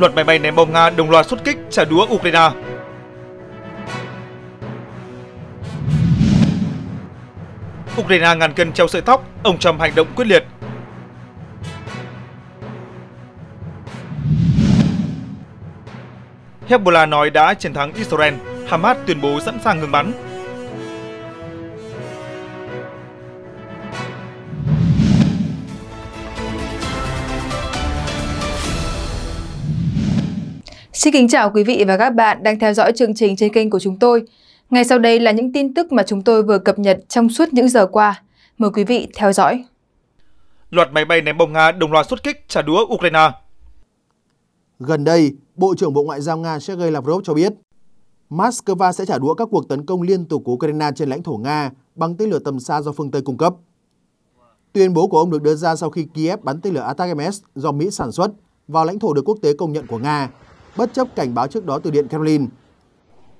Loạt bay ném bom Nga đồng loạt xuất kích trả đũa Ukraine. Ukraine ngàn cân treo sợi tóc, ông Trump hành động quyết liệt. Hezbollah nói đã chiến thắng Israel, Hamas tuyên bố sẵn sàng ngừng bắn, Xin kính chào quý vị và các bạn đang theo dõi chương trình trên kênh của chúng tôi. Ngay sau đây là những tin tức mà chúng tôi vừa cập nhật trong suốt những giờ qua. Mời quý vị theo dõi. Loạt máy bay ném bom Nga đồng loạt xuất kích trả đũa Ukraine. Gần đây, Bộ trưởng Bộ Ngoại giao Nga Sergei Lavrov cho biết, Moscow sẽ trả đũa các cuộc tấn công liên tục của Ukraine trên lãnh thổ Nga bằng tên lửa tầm xa do phương Tây cung cấp. Tuyên bố của ông được đưa ra sau khi Kiev bắn tên lửa Atacms do Mỹ sản xuất vào lãnh thổ được quốc tế công nhận của Nga bất chấp cảnh báo trước đó từ Điện Kremlin.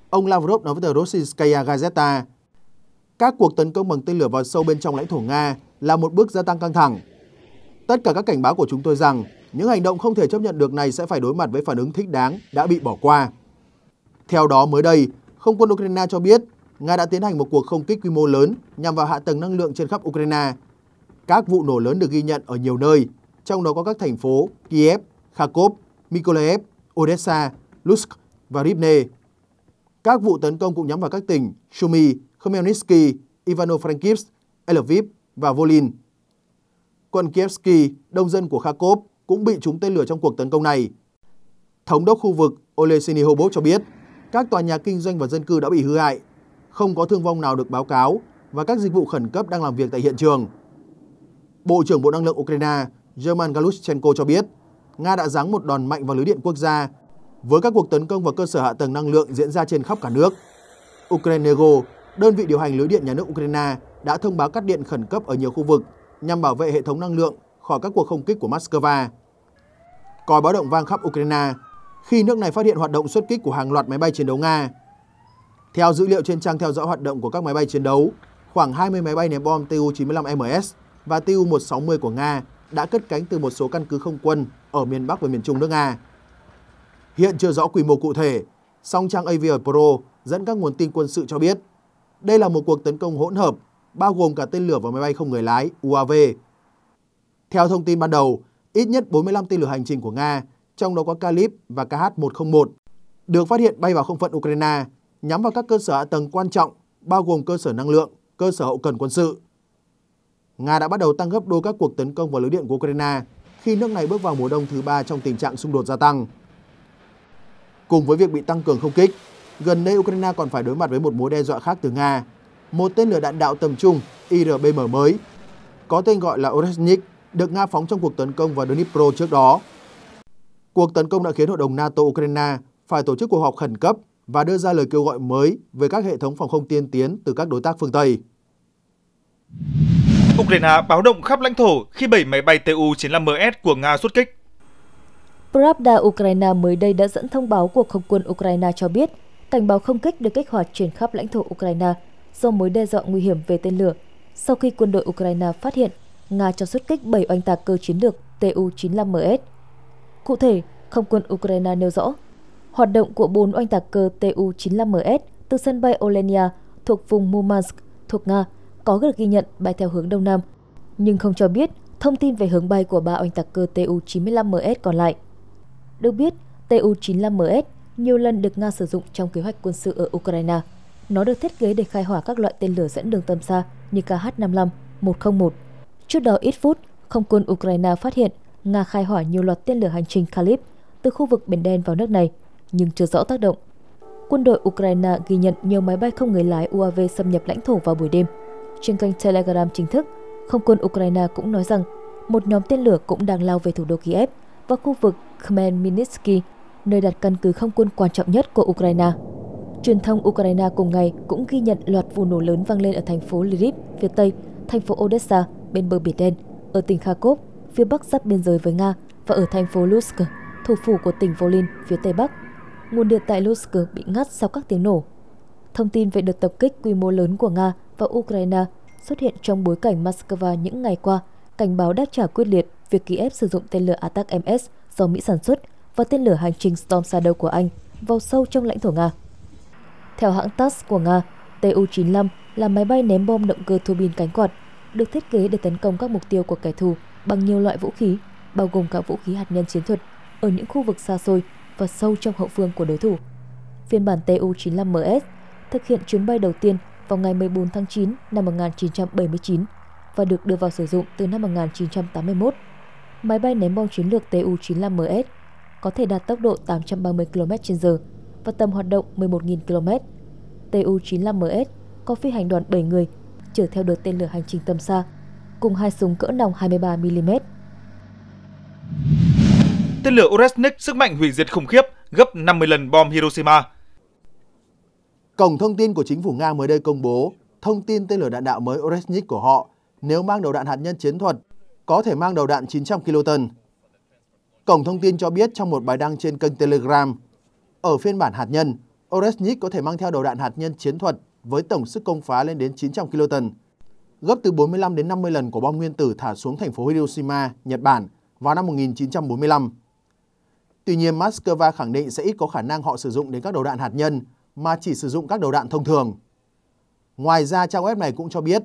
Ông Lavrov nói với tờ Rossiyskaya Gazeta, các cuộc tấn công bằng tên lửa vào sâu bên trong lãnh thổ Nga là một bước gia tăng căng thẳng. Tất cả các cảnh báo của chúng tôi rằng những hành động không thể chấp nhận được này sẽ phải đối mặt với phản ứng thích đáng đã bị bỏ qua. Theo đó mới đây, không quân Ukraine cho biết Nga đã tiến hành một cuộc không kích quy mô lớn nhằm vào hạ tầng năng lượng trên khắp Ukraine. Các vụ nổ lớn được ghi nhận ở nhiều nơi, trong đó có các thành phố Kiev, Kharkov, Mykolaiv Odessa, Lusk và Rivne. Các vụ tấn công cũng nhắm vào các tỉnh Sumy, Khmelnytsky, Ivano-Frankivsk, Lviv và Volin. Quân Kievsky, đông dân của Kharkov, cũng bị trúng tên lửa trong cuộc tấn công này. Thống đốc khu vực Olesini Hobot cho biết, các tòa nhà kinh doanh và dân cư đã bị hư hại, không có thương vong nào được báo cáo và các dịch vụ khẩn cấp đang làm việc tại hiện trường. Bộ trưởng Bộ Năng lượng Ukraine German Galushchenko cho biết, Nga đã giáng một đòn mạnh vào lưới điện quốc gia với các cuộc tấn công vào cơ sở hạ tầng năng lượng diễn ra trên khắp cả nước. Ukrainego, đơn vị điều hành lưới điện nhà nước Ukraine, đã thông báo cắt điện khẩn cấp ở nhiều khu vực nhằm bảo vệ hệ thống năng lượng khỏi các cuộc không kích của Moscow. Còi báo động vang khắp Ukraine khi nước này phát hiện hoạt động xuất kích của hàng loạt máy bay chiến đấu Nga. Theo dữ liệu trên trang theo dõi hoạt động của các máy bay chiến đấu, khoảng 20 máy bay ném bom Tu-95MS và Tu-160 của Nga đã cất cánh từ một số căn cứ không quân ở miền Bắc và miền Trung nước Nga. Hiện chưa rõ quy mô cụ thể, song trang Avia Pro dẫn các nguồn tin quân sự cho biết đây là một cuộc tấn công hỗn hợp bao gồm cả tên lửa và máy bay không người lái UAV. Theo thông tin ban đầu, ít nhất 45 tên lửa hành trình của Nga, trong đó có Kalib và KH-101, được phát hiện bay vào không phận Ukraine, nhắm vào các cơ sở hạ tầng quan trọng, bao gồm cơ sở năng lượng, cơ sở hậu cần quân sự. Nga đã bắt đầu tăng gấp đôi các cuộc tấn công vào lưới điện của Ukraine khi nước này bước vào mùa đông thứ ba trong tình trạng xung đột gia tăng. Cùng với việc bị tăng cường không kích, gần đây Ukraine còn phải đối mặt với một mối đe dọa khác từ Nga, một tên lửa đạn đạo tầm trung IRBM mới, có tên gọi là Oreshnik, được Nga phóng trong cuộc tấn công vào Dnipro trước đó. Cuộc tấn công đã khiến Hội đồng NATO-Ukraine phải tổ chức cuộc họp khẩn cấp và đưa ra lời kêu gọi mới về các hệ thống phòng không tiên tiến từ các đối tác phương Tây. Ukraine báo động khắp lãnh thổ khi 7 máy bay Tu-95MS của Nga xuất kích. Pravda Ukraine mới đây đã dẫn thông báo của không quân Ukraine cho biết cảnh báo không kích được kích hoạt trên khắp lãnh thổ Ukraine do mối đe dọa nguy hiểm về tên lửa sau khi quân đội Ukraine phát hiện Nga cho xuất kích 7 oanh tạc cơ chiến lược Tu-95MS. Cụ thể, không quân Ukraine nêu rõ, hoạt động của 4 oanh tạc cơ Tu-95MS từ sân bay Olenia thuộc vùng Murmansk thuộc Nga có được ghi nhận bay theo hướng Đông Nam, nhưng không cho biết thông tin về hướng bay của ba oanh tạc cơ Tu-95MS còn lại. Được biết, Tu-95MS nhiều lần được Nga sử dụng trong kế hoạch quân sự ở Ukraine. Nó được thiết kế để khai hỏa các loại tên lửa dẫn đường tầm xa như KH-55, 101. Trước đó ít phút, không quân Ukraine phát hiện Nga khai hỏa nhiều loạt tên lửa hành trình Kalib từ khu vực Biển Đen vào nước này, nhưng chưa rõ tác động. Quân đội Ukraine ghi nhận nhiều máy bay không người lái UAV xâm nhập lãnh thổ vào buổi đêm. Trên kênh Telegram chính thức, không quân Ukraine cũng nói rằng một nhóm tên lửa cũng đang lao về thủ đô Kiev và khu vực Khmelnytsky, nơi đặt căn cứ không quân quan trọng nhất của Ukraine. Truyền thông Ukraine cùng ngày cũng ghi nhận loạt vụ nổ lớn vang lên ở thành phố Lviv, phía Tây, thành phố Odessa, bên bờ Biển Đen, ở tỉnh Kharkov, phía Bắc giáp biên giới với Nga và ở thành phố Lusk, thủ phủ của tỉnh Volyn, phía Tây Bắc. Nguồn điện tại Lusk bị ngắt sau các tiếng nổ Thông tin về đợt tập kích quy mô lớn của Nga và Ukraine xuất hiện trong bối cảnh Moscow những ngày qua cảnh báo đáp trả quyết liệt việc Kiev sử dụng tên lửa Attack-MS do Mỹ sản xuất và tên lửa hành trình Storm Shadow của Anh vào sâu trong lãnh thổ Nga. Theo hãng TASS của Nga, Tu-95 là máy bay ném bom động cơ tua bin cánh quạt, được thiết kế để tấn công các mục tiêu của kẻ thù bằng nhiều loại vũ khí, bao gồm cả vũ khí hạt nhân chiến thuật, ở những khu vực xa xôi và sâu trong hậu phương của đối thủ. Phiên bản Tu-95MS thực hiện chuyến bay đầu tiên vào ngày 14 tháng 9 năm 1979 và được đưa vào sử dụng từ năm 1981. Máy bay ném bom chiến lược Tu-95MS có thể đạt tốc độ 830 km/h và tầm hoạt động 11.000 km. Tu-95MS có phi hành đoàn 7 người chở theo đợt tên lửa hành trình tầm xa cùng hai súng cỡ nòng 23mm. Tên lửa Oresnik sức mạnh hủy diệt khủng khiếp, gấp 50 lần bom Hiroshima – Cổng thông tin của chính phủ Nga mới đây công bố thông tin tên lửa đạn đạo mới Oreshnik của họ nếu mang đầu đạn hạt nhân chiến thuật có thể mang đầu đạn 900 kiloton. Cổng thông tin cho biết trong một bài đăng trên kênh Telegram, ở phiên bản hạt nhân, Oreshnik có thể mang theo đầu đạn hạt nhân chiến thuật với tổng sức công phá lên đến 900 kiloton, gấp từ 45 đến 50 lần của bom nguyên tử thả xuống thành phố Hiroshima, Nhật Bản vào năm 1945. Tuy nhiên, Moscow khẳng định sẽ ít có khả năng họ sử dụng đến các đầu đạn hạt nhân mà chỉ sử dụng các đầu đạn thông thường. Ngoài ra trang web này cũng cho biết,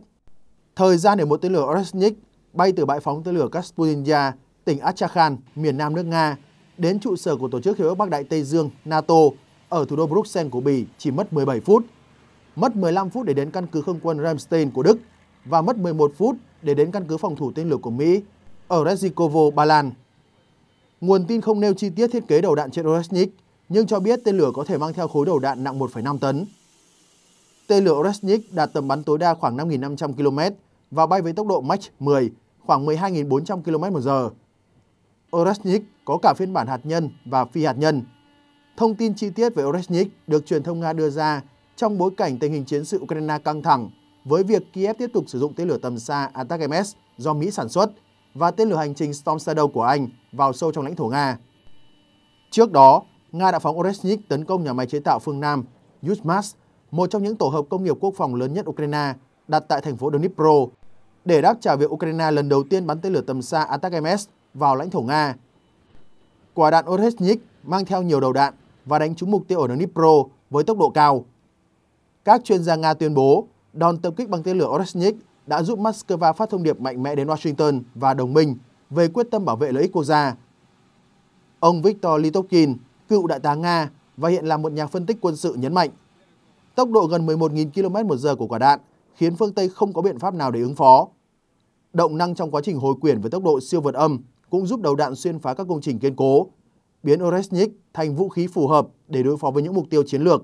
thời gian để một tên lửa Oresnik bay từ bãi phóng tên lửa Kaspuzinya, tỉnh Astrakhan, miền nam nước Nga, đến trụ sở của Tổ chức Hiệp ước Bắc Đại Tây Dương NATO ở thủ đô Bruxelles của Bỉ chỉ mất 17 phút, mất 15 phút để đến căn cứ không quân Ramstein của Đức và mất 11 phút để đến căn cứ phòng thủ tên lửa của Mỹ ở Rezikovo, Ba Lan. Nguồn tin không nêu chi tiết thiết kế đầu đạn trên Oresnik, nhưng cho biết tên lửa có thể mang theo khối đầu đạn nặng 1,5 tấn. Tên lửa Oresnik đạt tầm bắn tối đa khoảng 5.500 km và bay với tốc độ Mach 10 khoảng 12.400 km một giờ. Oresnik có cả phiên bản hạt nhân và phi hạt nhân. Thông tin chi tiết về Oresnik được truyền thông Nga đưa ra trong bối cảnh tình hình chiến sự Ukraine căng thẳng với việc Kiev tiếp tục sử dụng tên lửa tầm xa Atakms do Mỹ sản xuất và tên lửa hành trình Storm Shadow của Anh vào sâu trong lãnh thổ Nga. Trước đó, Nga đã phóng Oreshnik tấn công nhà máy chế tạo phương Nam Yuzmas, một trong những tổ hợp công nghiệp quốc phòng lớn nhất Ukraine, đặt tại thành phố Dnipro, để đáp trả việc Ukraine lần đầu tiên bắn tên lửa tầm xa atak vào lãnh thổ Nga. Quả đạn Oreshnik mang theo nhiều đầu đạn và đánh trúng mục tiêu ở Dnipro với tốc độ cao. Các chuyên gia Nga tuyên bố đòn tập kích bằng tên lửa Oreshnik đã giúp Moscow phát thông điệp mạnh mẽ đến Washington và đồng minh về quyết tâm bảo vệ lợi ích quốc gia. Ông Viktor Litovkin, cựu đại tá Nga và hiện là một nhà phân tích quân sự nhấn mạnh. Tốc độ gần 11.000 km một giờ của quả đạn khiến phương Tây không có biện pháp nào để ứng phó. Động năng trong quá trình hồi quyển với tốc độ siêu vượt âm cũng giúp đầu đạn xuyên phá các công trình kiên cố, biến Oresnik thành vũ khí phù hợp để đối phó với những mục tiêu chiến lược.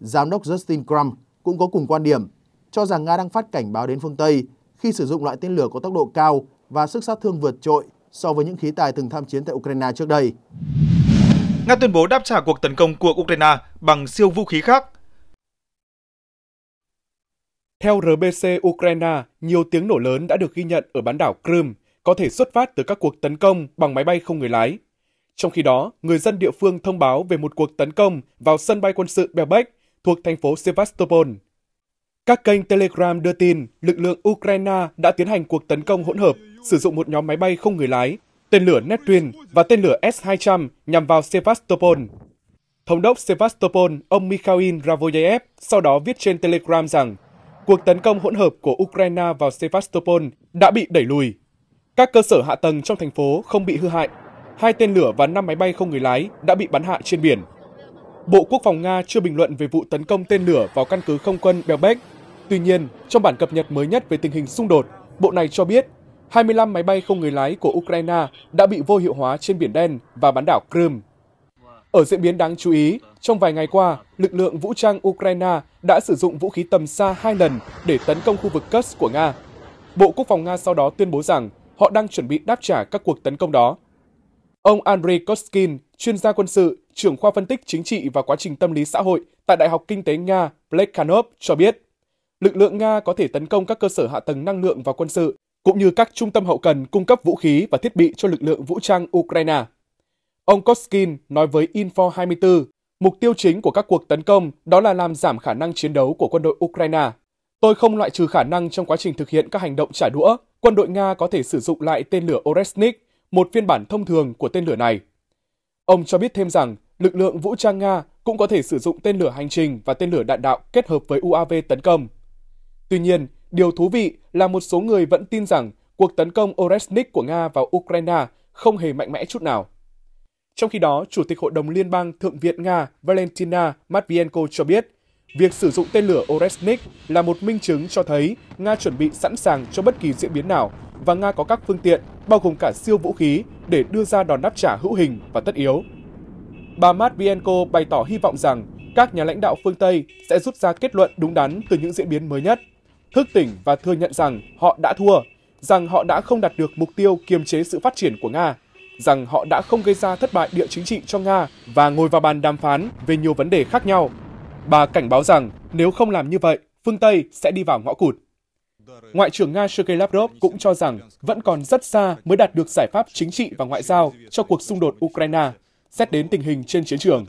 Giám đốc Justin crum cũng có cùng quan điểm, cho rằng Nga đang phát cảnh báo đến phương Tây khi sử dụng loại tên lửa có tốc độ cao và sức sát thương vượt trội so với những khí tài từng tham chiến tại Ukraine trước đây. Nga tuyên bố đáp trả cuộc tấn công của Ukraine bằng siêu vũ khí khác. Theo RBC Ukraine, nhiều tiếng nổ lớn đã được ghi nhận ở bán đảo Crimea, có thể xuất phát từ các cuộc tấn công bằng máy bay không người lái. Trong khi đó, người dân địa phương thông báo về một cuộc tấn công vào sân bay quân sự Belbek thuộc thành phố Sevastopol. Các kênh Telegram đưa tin lực lượng Ukraine đã tiến hành cuộc tấn công hỗn hợp sử dụng một nhóm máy bay không người lái tên lửa Neptune và tên lửa S-200 nhằm vào Sevastopol. Thống đốc Sevastopol, ông Mikhail Ravoyev, sau đó viết trên Telegram rằng cuộc tấn công hỗn hợp của Ukraine vào Sevastopol đã bị đẩy lùi. Các cơ sở hạ tầng trong thành phố không bị hư hại. Hai tên lửa và năm máy bay không người lái đã bị bắn hạ trên biển. Bộ Quốc phòng Nga chưa bình luận về vụ tấn công tên lửa vào căn cứ không quân Belbek. Tuy nhiên, trong bản cập nhật mới nhất về tình hình xung đột, bộ này cho biết 25 máy bay không người lái của Ukraine đã bị vô hiệu hóa trên Biển Đen và bán đảo Crimea. Ở diễn biến đáng chú ý, trong vài ngày qua, lực lượng vũ trang Ukraine đã sử dụng vũ khí tầm xa hai lần để tấn công khu vực Kursk của Nga. Bộ Quốc phòng Nga sau đó tuyên bố rằng họ đang chuẩn bị đáp trả các cuộc tấn công đó. Ông Andrei Koskin, chuyên gia quân sự, trưởng khoa phân tích chính trị và quá trình tâm lý xã hội tại Đại học Kinh tế Nga Plekhanov cho biết, lực lượng Nga có thể tấn công các cơ sở hạ tầng năng lượng và quân sự cũng như các trung tâm hậu cần cung cấp vũ khí và thiết bị cho lực lượng vũ trang Ukraine. Ông Koskin nói với Info 24, mục tiêu chính của các cuộc tấn công đó là làm giảm khả năng chiến đấu của quân đội Ukraine. Tôi không loại trừ khả năng trong quá trình thực hiện các hành động trả đũa, quân đội Nga có thể sử dụng lại tên lửa Oresnik, một phiên bản thông thường của tên lửa này. Ông cho biết thêm rằng, lực lượng vũ trang Nga cũng có thể sử dụng tên lửa hành trình và tên lửa đạn đạo kết hợp với UAV tấn công. Tuy nhiên, Điều thú vị là một số người vẫn tin rằng cuộc tấn công Oresnik của Nga vào Ukraine không hề mạnh mẽ chút nào. Trong khi đó, Chủ tịch Hội đồng Liên bang Thượng viện Nga Valentina Matvienko cho biết, việc sử dụng tên lửa Oresnik là một minh chứng cho thấy Nga chuẩn bị sẵn sàng cho bất kỳ diễn biến nào và Nga có các phương tiện, bao gồm cả siêu vũ khí, để đưa ra đòn đáp trả hữu hình và tất yếu. Bà Matvienko bày tỏ hy vọng rằng các nhà lãnh đạo phương Tây sẽ rút ra kết luận đúng đắn từ những diễn biến mới nhất – thức tỉnh và thừa nhận rằng họ đã thua, rằng họ đã không đạt được mục tiêu kiềm chế sự phát triển của Nga, rằng họ đã không gây ra thất bại địa chính trị cho Nga và ngồi vào bàn đàm phán về nhiều vấn đề khác nhau. Bà cảnh báo rằng nếu không làm như vậy, phương Tây sẽ đi vào ngõ cụt. Ngoại trưởng Nga Sergei Lavrov cũng cho rằng vẫn còn rất xa mới đạt được giải pháp chính trị và ngoại giao cho cuộc xung đột Ukraine, xét đến tình hình trên chiến trường.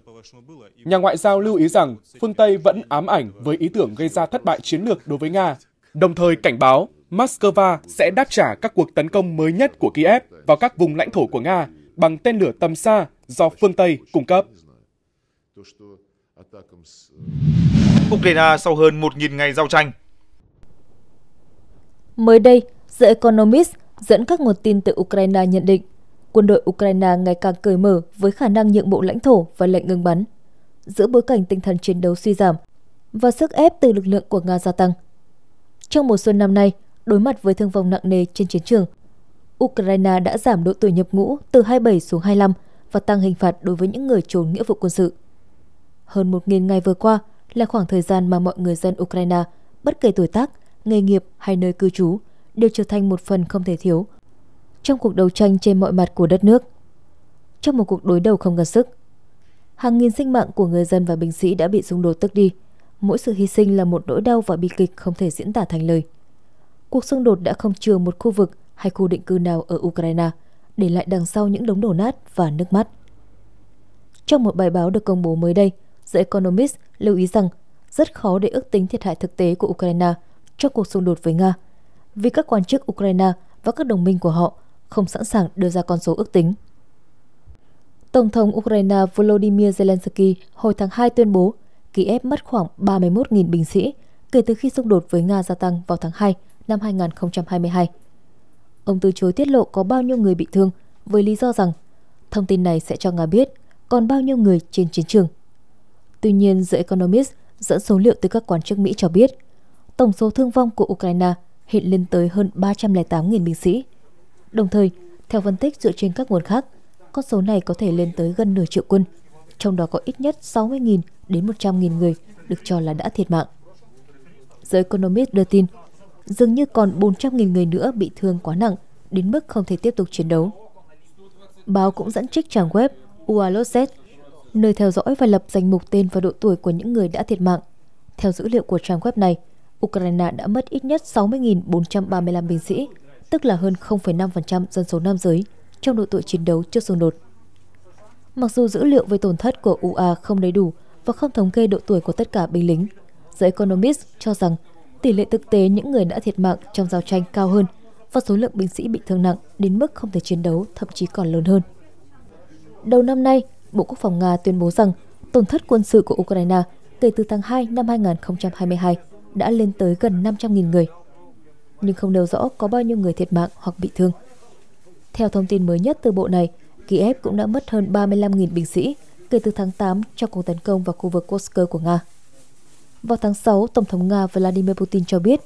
Nhà ngoại giao lưu ý rằng phương Tây vẫn ám ảnh với ý tưởng gây ra thất bại chiến lược đối với Nga đồng thời cảnh báo Moscow sẽ đáp trả các cuộc tấn công mới nhất của Kiev vào các vùng lãnh thổ của Nga bằng tên lửa tầm xa do phương Tây cung cấp. Ukraine sau hơn 1.000 ngày giao tranh Mới đây, The Economist dẫn các nguồn tin từ Ukraine nhận định quân đội Ukraine ngày càng cởi mở với khả năng nhượng bộ lãnh thổ và lệnh ngừng bắn. Giữa bối cảnh tinh thần chiến đấu suy giảm và sức ép từ lực lượng của Nga gia tăng – trong mùa xuân năm nay, đối mặt với thương vong nặng nề trên chiến trường, Ukraine đã giảm độ tuổi nhập ngũ từ 27 xuống 25 và tăng hình phạt đối với những người trốn nghĩa vụ quân sự. Hơn 1.000 ngày vừa qua là khoảng thời gian mà mọi người dân Ukraine, bất kể tuổi tác, nghề nghiệp hay nơi cư trú, đều trở thành một phần không thể thiếu trong cuộc đấu tranh trên mọi mặt của đất nước. Trong một cuộc đối đầu không gắn sức, hàng nghìn sinh mạng của người dân và binh sĩ đã bị xung đột tức đi – Mỗi sự hy sinh là một nỗi đau và bi kịch không thể diễn tả thành lời. Cuộc xung đột đã không chừa một khu vực hay khu định cư nào ở Ukraine, để lại đằng sau những đống đổ nát và nước mắt. Trong một bài báo được công bố mới đây, The Economist lưu ý rằng rất khó để ước tính thiệt hại thực tế của Ukraine trong cuộc xung đột với Nga, vì các quan chức Ukraine và các đồng minh của họ không sẵn sàng đưa ra con số ước tính. Tổng thống Ukraine Volodymyr Zelensky hồi tháng 2 tuyên bố Kiev mất khoảng 31.000 binh sĩ kể từ khi xung đột với Nga gia tăng vào tháng 2 năm 2022. Ông từ chối tiết lộ có bao nhiêu người bị thương với lý do rằng thông tin này sẽ cho Nga biết còn bao nhiêu người trên chiến trường. Tuy nhiên, The Economist dẫn số liệu từ các quan chức Mỹ cho biết tổng số thương vong của Ukraine hiện lên tới hơn 308.000 binh sĩ. Đồng thời, theo phân tích dựa trên các nguồn khác, con số này có thể lên tới gần nửa triệu quân trong đó có ít nhất 60.000 đến 100.000 người được cho là đã thiệt mạng. Giới Economist đưa tin, dường như còn 400.000 người nữa bị thương quá nặng, đến mức không thể tiếp tục chiến đấu. Báo cũng dẫn trích trang web UALOSET, nơi theo dõi và lập danh mục tên và độ tuổi của những người đã thiệt mạng. Theo dữ liệu của trang web này, Ukraine đã mất ít nhất 60.435 binh sĩ, tức là hơn 0,5% dân số nam giới trong độ tuổi chiến đấu trước xung đột. Mặc dù dữ liệu về tổn thất của UA không đầy đủ và không thống kê độ tuổi của tất cả binh lính, The Economist cho rằng tỷ lệ thực tế những người đã thiệt mạng trong giao tranh cao hơn và số lượng binh sĩ bị thương nặng đến mức không thể chiến đấu thậm chí còn lớn hơn. Đầu năm nay, Bộ Quốc phòng Nga tuyên bố rằng tổn thất quân sự của Ukraine kể từ tháng 2 năm 2022 đã lên tới gần 500.000 người, nhưng không nêu rõ có bao nhiêu người thiệt mạng hoặc bị thương. Theo thông tin mới nhất từ bộ này, Kiev cũng đã mất hơn 35.000 binh sĩ kể từ tháng 8 trong cuộc tấn công vào khu vực Kursk của Nga. Vào tháng 6, Tổng thống Nga Vladimir Putin cho biết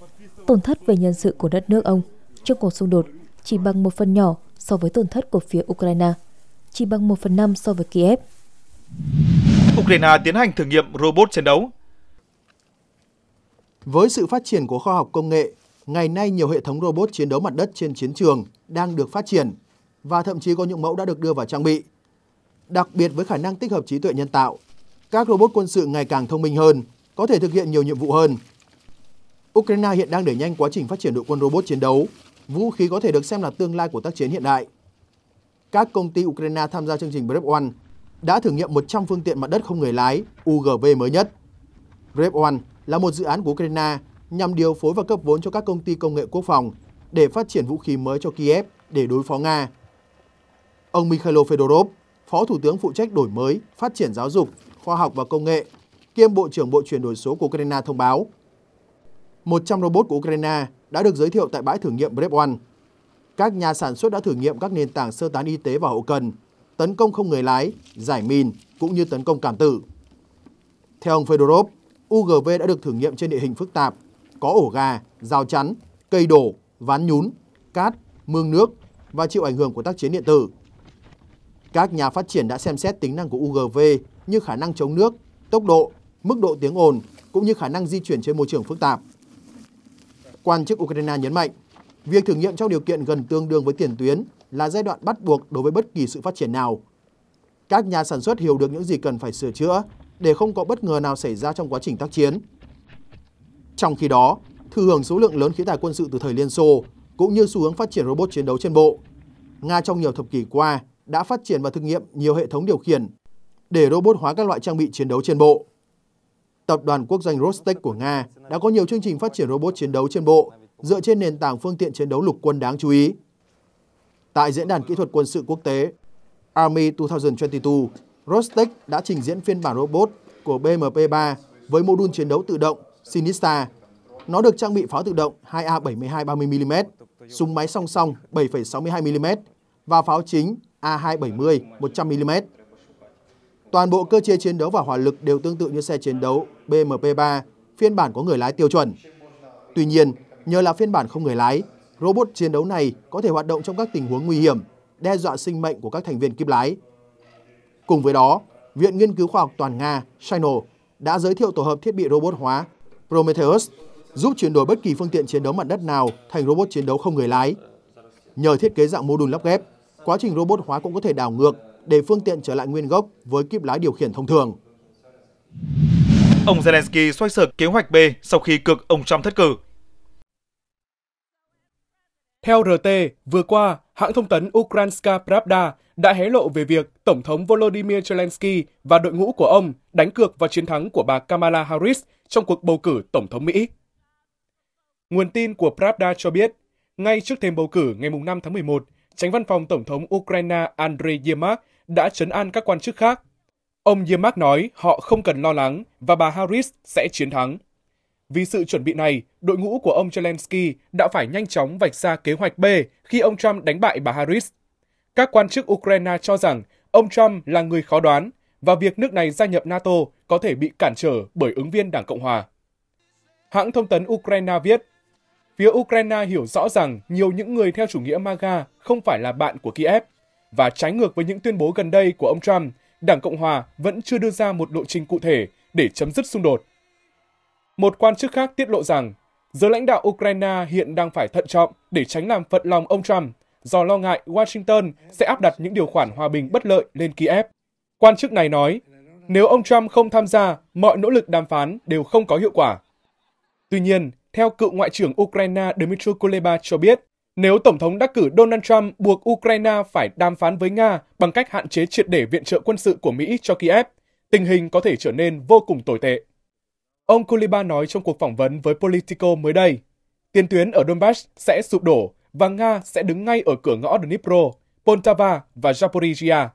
tổn thất về nhân sự của đất nước ông trong cuộc xung đột chỉ bằng một phần nhỏ so với tổn thất của phía Ukraine, chỉ bằng một phần năm so với Kiev. Ukraine tiến hành thử nghiệm robot chiến đấu Với sự phát triển của khoa học công nghệ, ngày nay nhiều hệ thống robot chiến đấu mặt đất trên chiến trường đang được phát triển và thậm chí có những mẫu đã được đưa vào trang bị. Đặc biệt với khả năng tích hợp trí tuệ nhân tạo, các robot quân sự ngày càng thông minh hơn, có thể thực hiện nhiều nhiệm vụ hơn. Ukraine hiện đang đẩy nhanh quá trình phát triển đội quân robot chiến đấu, vũ khí có thể được xem là tương lai của tác chiến hiện đại. Các công ty Ukraine tham gia chương trình Brave One đã thử nghiệm 100 phương tiện mặt đất không người lái UGV mới nhất. Brave One là một dự án của Ukraine nhằm điều phối và cấp vốn cho các công ty công nghệ quốc phòng để phát triển vũ khí mới cho Kiev để đối phó Nga Ông Mikhailo Fedorov, Phó Thủ tướng phụ trách đổi mới, phát triển giáo dục, khoa học và công nghệ, kiêm Bộ trưởng Bộ chuyển đổi số của Ukraine thông báo. 100 robot của Ukraine đã được giới thiệu tại bãi thử nghiệm Brep One. Các nhà sản xuất đã thử nghiệm các nền tảng sơ tán y tế và hậu cần, tấn công không người lái, giải mìn cũng như tấn công cảm tử. Theo ông Fedorov, UGV đã được thử nghiệm trên địa hình phức tạp, có ổ gà, rào chắn, cây đổ, ván nhún, cát, mương nước và chịu ảnh hưởng của tác chiến điện tử. Các nhà phát triển đã xem xét tính năng của UGV như khả năng chống nước, tốc độ, mức độ tiếng ồn cũng như khả năng di chuyển trên môi trường phức tạp. Quan chức Ukraine nhấn mạnh, việc thử nghiệm trong điều kiện gần tương đương với tiền tuyến là giai đoạn bắt buộc đối với bất kỳ sự phát triển nào. Các nhà sản xuất hiểu được những gì cần phải sửa chữa để không có bất ngờ nào xảy ra trong quá trình tác chiến. Trong khi đó, thừa hưởng số lượng lớn khí tài quân sự từ thời Liên Xô cũng như xu hướng phát triển robot chiến đấu trên bộ, Nga trong nhiều thập kỷ qua đã phát triển và thực nghiệm nhiều hệ thống điều khiển để robot hóa các loại trang bị chiến đấu trên bộ. Tập đoàn quốc doanh Rostec của Nga đã có nhiều chương trình phát triển robot chiến đấu trên bộ dựa trên nền tảng phương tiện chiến đấu lục quân đáng chú ý. Tại Diễn đàn Kỹ thuật Quân sự Quốc tế Army 2022, Rostec đã trình diễn phiên bản robot của BMP-3 với mô đun chiến đấu tự động Sinista. Nó được trang bị pháo tự động 2A72 30mm, súng máy song song 7,62mm và pháo chính A270 100mm. Toàn bộ cơ chế chiến đấu và hỏa lực đều tương tự như xe chiến đấu BMP-3, phiên bản có người lái tiêu chuẩn. Tuy nhiên, nhờ là phiên bản không người lái, robot chiến đấu này có thể hoạt động trong các tình huống nguy hiểm, đe dọa sinh mệnh của các thành viên kíp lái. Cùng với đó, Viện Nghiên cứu Khoa học Toàn Nga, Shino, đã giới thiệu tổ hợp thiết bị robot hóa Prometheus, giúp chuyển đổi bất kỳ phương tiện chiến đấu mặt đất nào thành robot chiến đấu không người lái. Nhờ thiết kế dạng mô đun lắp ghép, Quá trình robot hóa cũng có thể đảo ngược để phương tiện trở lại nguyên gốc với kíp lái điều khiển thông thường. Ông Zelensky xoay sở kế hoạch B sau khi cực ông Trump thất cử. Theo RT, vừa qua, hãng thông tấn Ukrainska Pravda đã hé lộ về việc Tổng thống Volodymyr Zelensky và đội ngũ của ông đánh cược vào chiến thắng của bà Kamala Harris trong cuộc bầu cử Tổng thống Mỹ. Nguồn tin của Pravda cho biết, ngay trước thêm bầu cử ngày 5 tháng 11, tránh văn phòng Tổng thống Ukraine Andrei Yermak đã trấn an các quan chức khác. Ông Yermak nói họ không cần lo lắng và bà Harris sẽ chiến thắng. Vì sự chuẩn bị này, đội ngũ của ông Zelensky đã phải nhanh chóng vạch ra kế hoạch B khi ông Trump đánh bại bà Harris. Các quan chức Ukraine cho rằng ông Trump là người khó đoán và việc nước này gia nhập NATO có thể bị cản trở bởi ứng viên Đảng Cộng Hòa. Hãng thông tấn Ukraine viết, Phía Ukraine hiểu rõ rằng nhiều những người theo chủ nghĩa MAGA không phải là bạn của Kiev. Và trái ngược với những tuyên bố gần đây của ông Trump, Đảng Cộng Hòa vẫn chưa đưa ra một lộ trình cụ thể để chấm dứt xung đột. Một quan chức khác tiết lộ rằng, giới lãnh đạo Ukraine hiện đang phải thận trọng để tránh làm phật lòng ông Trump do lo ngại Washington sẽ áp đặt những điều khoản hòa bình bất lợi lên Kiev. Quan chức này nói, nếu ông Trump không tham gia, mọi nỗ lực đàm phán đều không có hiệu quả. Tuy nhiên, theo cựu Ngoại trưởng Ukraine Dmytro Kuleba cho biết, nếu Tổng thống đắc cử Donald Trump buộc Ukraine phải đàm phán với Nga bằng cách hạn chế triệt để viện trợ quân sự của Mỹ cho Kiev, tình hình có thể trở nên vô cùng tồi tệ. Ông Kuleba nói trong cuộc phỏng vấn với Politico mới đây, tiền tuyến ở Donbass sẽ sụp đổ và Nga sẽ đứng ngay ở cửa ngõ Dnipro, Poltava và Zaporizhia.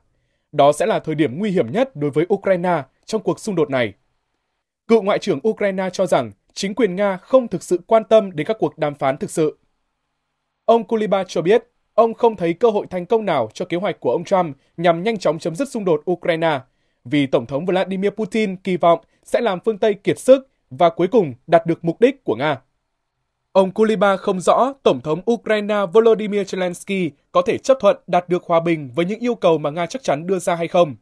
Đó sẽ là thời điểm nguy hiểm nhất đối với Ukraine trong cuộc xung đột này. Cựu Ngoại trưởng Ukraine cho rằng chính quyền Nga không thực sự quan tâm đến các cuộc đàm phán thực sự. Ông Kuliba cho biết, ông không thấy cơ hội thành công nào cho kế hoạch của ông Trump nhằm nhanh chóng chấm dứt xung đột Ukraine, vì Tổng thống Vladimir Putin kỳ vọng sẽ làm phương Tây kiệt sức và cuối cùng đạt được mục đích của Nga. Ông Kuliba không rõ Tổng thống Ukraine Volodymyr Zelensky có thể chấp thuận đạt được hòa bình với những yêu cầu mà Nga chắc chắn đưa ra hay không.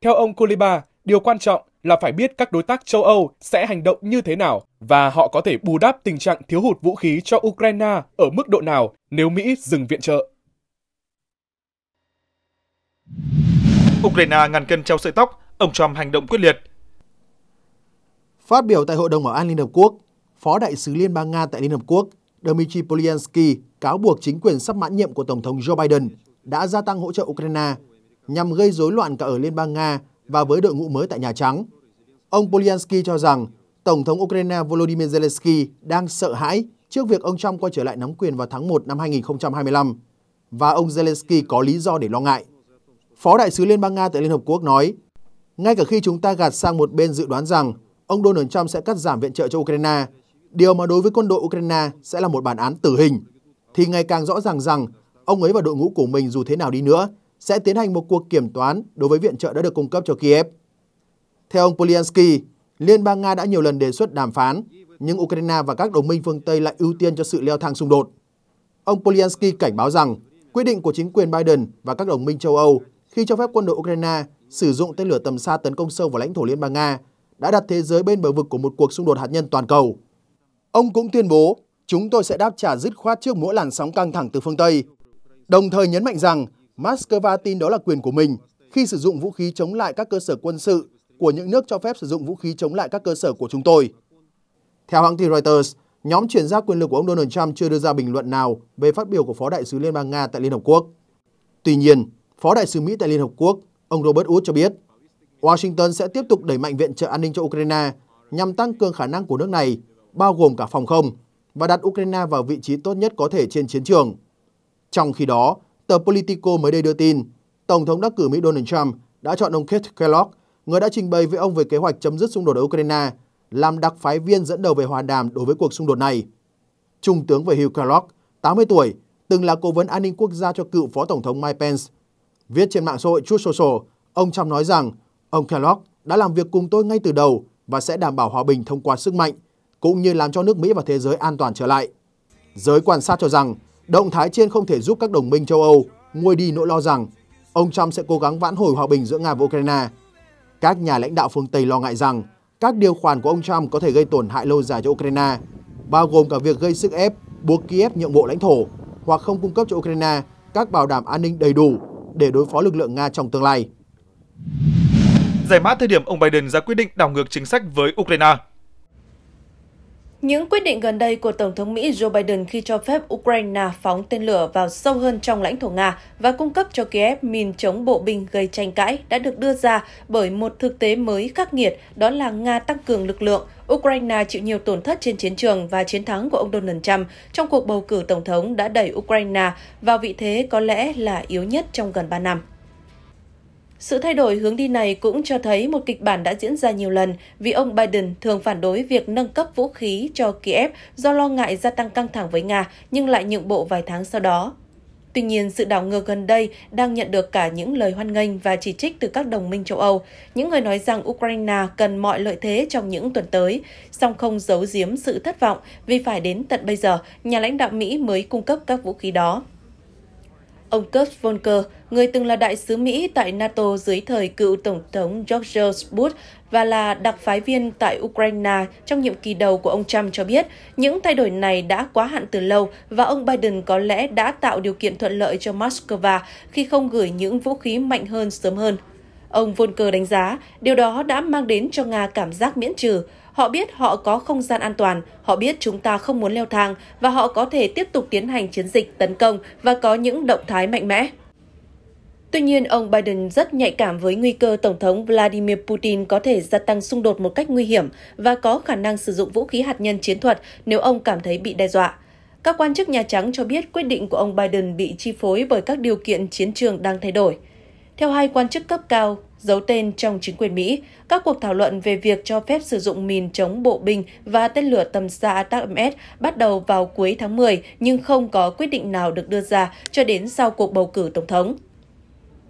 Theo ông Kuliba, điều quan trọng là phải biết các đối tác châu Âu sẽ hành động như thế nào và họ có thể bù đắp tình trạng thiếu hụt vũ khí cho Ukraine ở mức độ nào nếu Mỹ dừng viện trợ. Ukraine ngàn cân treo sợi tóc, ông Trump hành động quyết liệt. Phát biểu tại Hội đồng Bảo an Liên Hợp Quốc, Phó Đại sứ Liên bang Nga tại Liên Hợp Quốc Dmitry Polyansky cáo buộc chính quyền sắp mãn nhiệm của Tổng thống Joe Biden đã gia tăng hỗ trợ Ukraine nhằm gây rối loạn cả ở Liên bang Nga và với đội ngũ mới tại Nhà Trắng. Ông Polyansky cho rằng Tổng thống Ukraine Volodymyr Zelensky đang sợ hãi trước việc ông Trump quay trở lại nắm quyền vào tháng 1 năm 2025 và ông Zelensky có lý do để lo ngại. Phó đại sứ Liên bang Nga tại Liên Hợp Quốc nói, ngay cả khi chúng ta gạt sang một bên dự đoán rằng ông Donald Trump sẽ cắt giảm viện trợ cho Ukraine, điều mà đối với quân đội Ukraine sẽ là một bản án tử hình, thì ngày càng rõ ràng rằng ông ấy và đội ngũ của mình dù thế nào đi nữa sẽ tiến hành một cuộc kiểm toán đối với viện trợ đã được cung cấp cho Kiev. Theo ông Polyansky, Liên bang Nga đã nhiều lần đề xuất đàm phán, nhưng Ukraine và các đồng minh phương Tây lại ưu tiên cho sự leo thang xung đột. Ông Polyansky cảnh báo rằng quyết định của chính quyền Biden và các đồng minh châu Âu khi cho phép quân đội Ukraine sử dụng tên lửa tầm xa tấn công sâu vào lãnh thổ Liên bang Nga đã đặt thế giới bên bờ vực của một cuộc xung đột hạt nhân toàn cầu. Ông cũng tuyên bố, chúng tôi sẽ đáp trả dứt khoát trước mỗi làn sóng căng thẳng từ phương Tây, đồng thời nhấn mạnh rằng Moscow tin đó là quyền của mình khi sử dụng vũ khí chống lại các cơ sở quân sự của những nước cho phép sử dụng vũ khí chống lại các cơ sở của chúng tôi. Theo hãng tin Reuters, nhóm chuyển giao quyền lực của ông Donald Trump chưa đưa ra bình luận nào về phát biểu của Phó Đại sứ Liên bang Nga tại Liên Hợp Quốc. Tuy nhiên, Phó Đại sứ Mỹ tại Liên Hợp Quốc, ông Robert Wood cho biết, Washington sẽ tiếp tục đẩy mạnh viện trợ an ninh cho Ukraine nhằm tăng cường khả năng của nước này, bao gồm cả phòng không, và đặt Ukraine vào vị trí tốt nhất có thể trên chiến trường. Trong khi đó, Tờ Politico mới đây đưa tin, Tổng thống đắc cử Mỹ Donald Trump đã chọn ông Keith Kellogg, người đã trình bày với ông về kế hoạch chấm dứt xung đột ở Ukraine, làm đặc phái viên dẫn đầu về hòa đàm đối với cuộc xung đột này. Trung tướng về Hugh Kellogg, 80 tuổi, từng là cố vấn an ninh quốc gia cho cựu Phó Tổng thống Mike Pence. Viết trên mạng xã hội Truth Social, ông Trump nói rằng ông Kellogg đã làm việc cùng tôi ngay từ đầu và sẽ đảm bảo hòa bình thông qua sức mạnh, cũng như làm cho nước Mỹ và thế giới an toàn trở lại. Giới quan sát cho rằng Động thái trên không thể giúp các đồng minh châu Âu nguôi đi nỗi lo rằng ông Trump sẽ cố gắng vãn hồi hòa bình giữa Nga và Ukraine. Các nhà lãnh đạo phương Tây lo ngại rằng các điều khoản của ông Trump có thể gây tổn hại lâu dài cho Ukraine, bao gồm cả việc gây sức ép buộc Kiev nhượng bộ lãnh thổ hoặc không cung cấp cho Ukraine các bảo đảm an ninh đầy đủ để đối phó lực lượng Nga trong tương lai. Giải mã thời điểm ông Biden ra quyết định đảo ngược chính sách với Ukraine những quyết định gần đây của Tổng thống Mỹ Joe Biden khi cho phép Ukraine phóng tên lửa vào sâu hơn trong lãnh thổ Nga và cung cấp cho Kiev mìn chống bộ binh gây tranh cãi đã được đưa ra bởi một thực tế mới khắc nghiệt, đó là Nga tăng cường lực lượng, Ukraine chịu nhiều tổn thất trên chiến trường và chiến thắng của ông Donald Trump trong cuộc bầu cử Tổng thống đã đẩy Ukraine vào vị thế có lẽ là yếu nhất trong gần 3 năm. Sự thay đổi hướng đi này cũng cho thấy một kịch bản đã diễn ra nhiều lần vì ông Biden thường phản đối việc nâng cấp vũ khí cho Kiev do lo ngại gia tăng căng thẳng với Nga nhưng lại nhượng bộ vài tháng sau đó. Tuy nhiên, sự đảo ngược gần đây đang nhận được cả những lời hoan nghênh và chỉ trích từ các đồng minh châu Âu. Những người nói rằng Ukraine cần mọi lợi thế trong những tuần tới, song không giấu giếm sự thất vọng vì phải đến tận bây giờ, nhà lãnh đạo Mỹ mới cung cấp các vũ khí đó. Ông Kurt Volker, người từng là đại sứ Mỹ tại NATO dưới thời cựu Tổng thống George Bush và là đặc phái viên tại Ukraine trong nhiệm kỳ đầu của ông Trump cho biết, những thay đổi này đã quá hạn từ lâu và ông Biden có lẽ đã tạo điều kiện thuận lợi cho Moscow khi không gửi những vũ khí mạnh hơn sớm hơn. Ông Volker đánh giá, điều đó đã mang đến cho Nga cảm giác miễn trừ, Họ biết họ có không gian an toàn, họ biết chúng ta không muốn leo thang và họ có thể tiếp tục tiến hành chiến dịch tấn công và có những động thái mạnh mẽ. Tuy nhiên, ông Biden rất nhạy cảm với nguy cơ Tổng thống Vladimir Putin có thể gia tăng xung đột một cách nguy hiểm và có khả năng sử dụng vũ khí hạt nhân chiến thuật nếu ông cảm thấy bị đe dọa. Các quan chức Nhà Trắng cho biết quyết định của ông Biden bị chi phối bởi các điều kiện chiến trường đang thay đổi. Theo hai quan chức cấp cao giấu tên trong chính quyền Mỹ, các cuộc thảo luận về việc cho phép sử dụng mìn chống bộ binh và tên lửa tầm xa ATACMS bắt đầu vào cuối tháng 10 nhưng không có quyết định nào được đưa ra cho đến sau cuộc bầu cử tổng thống.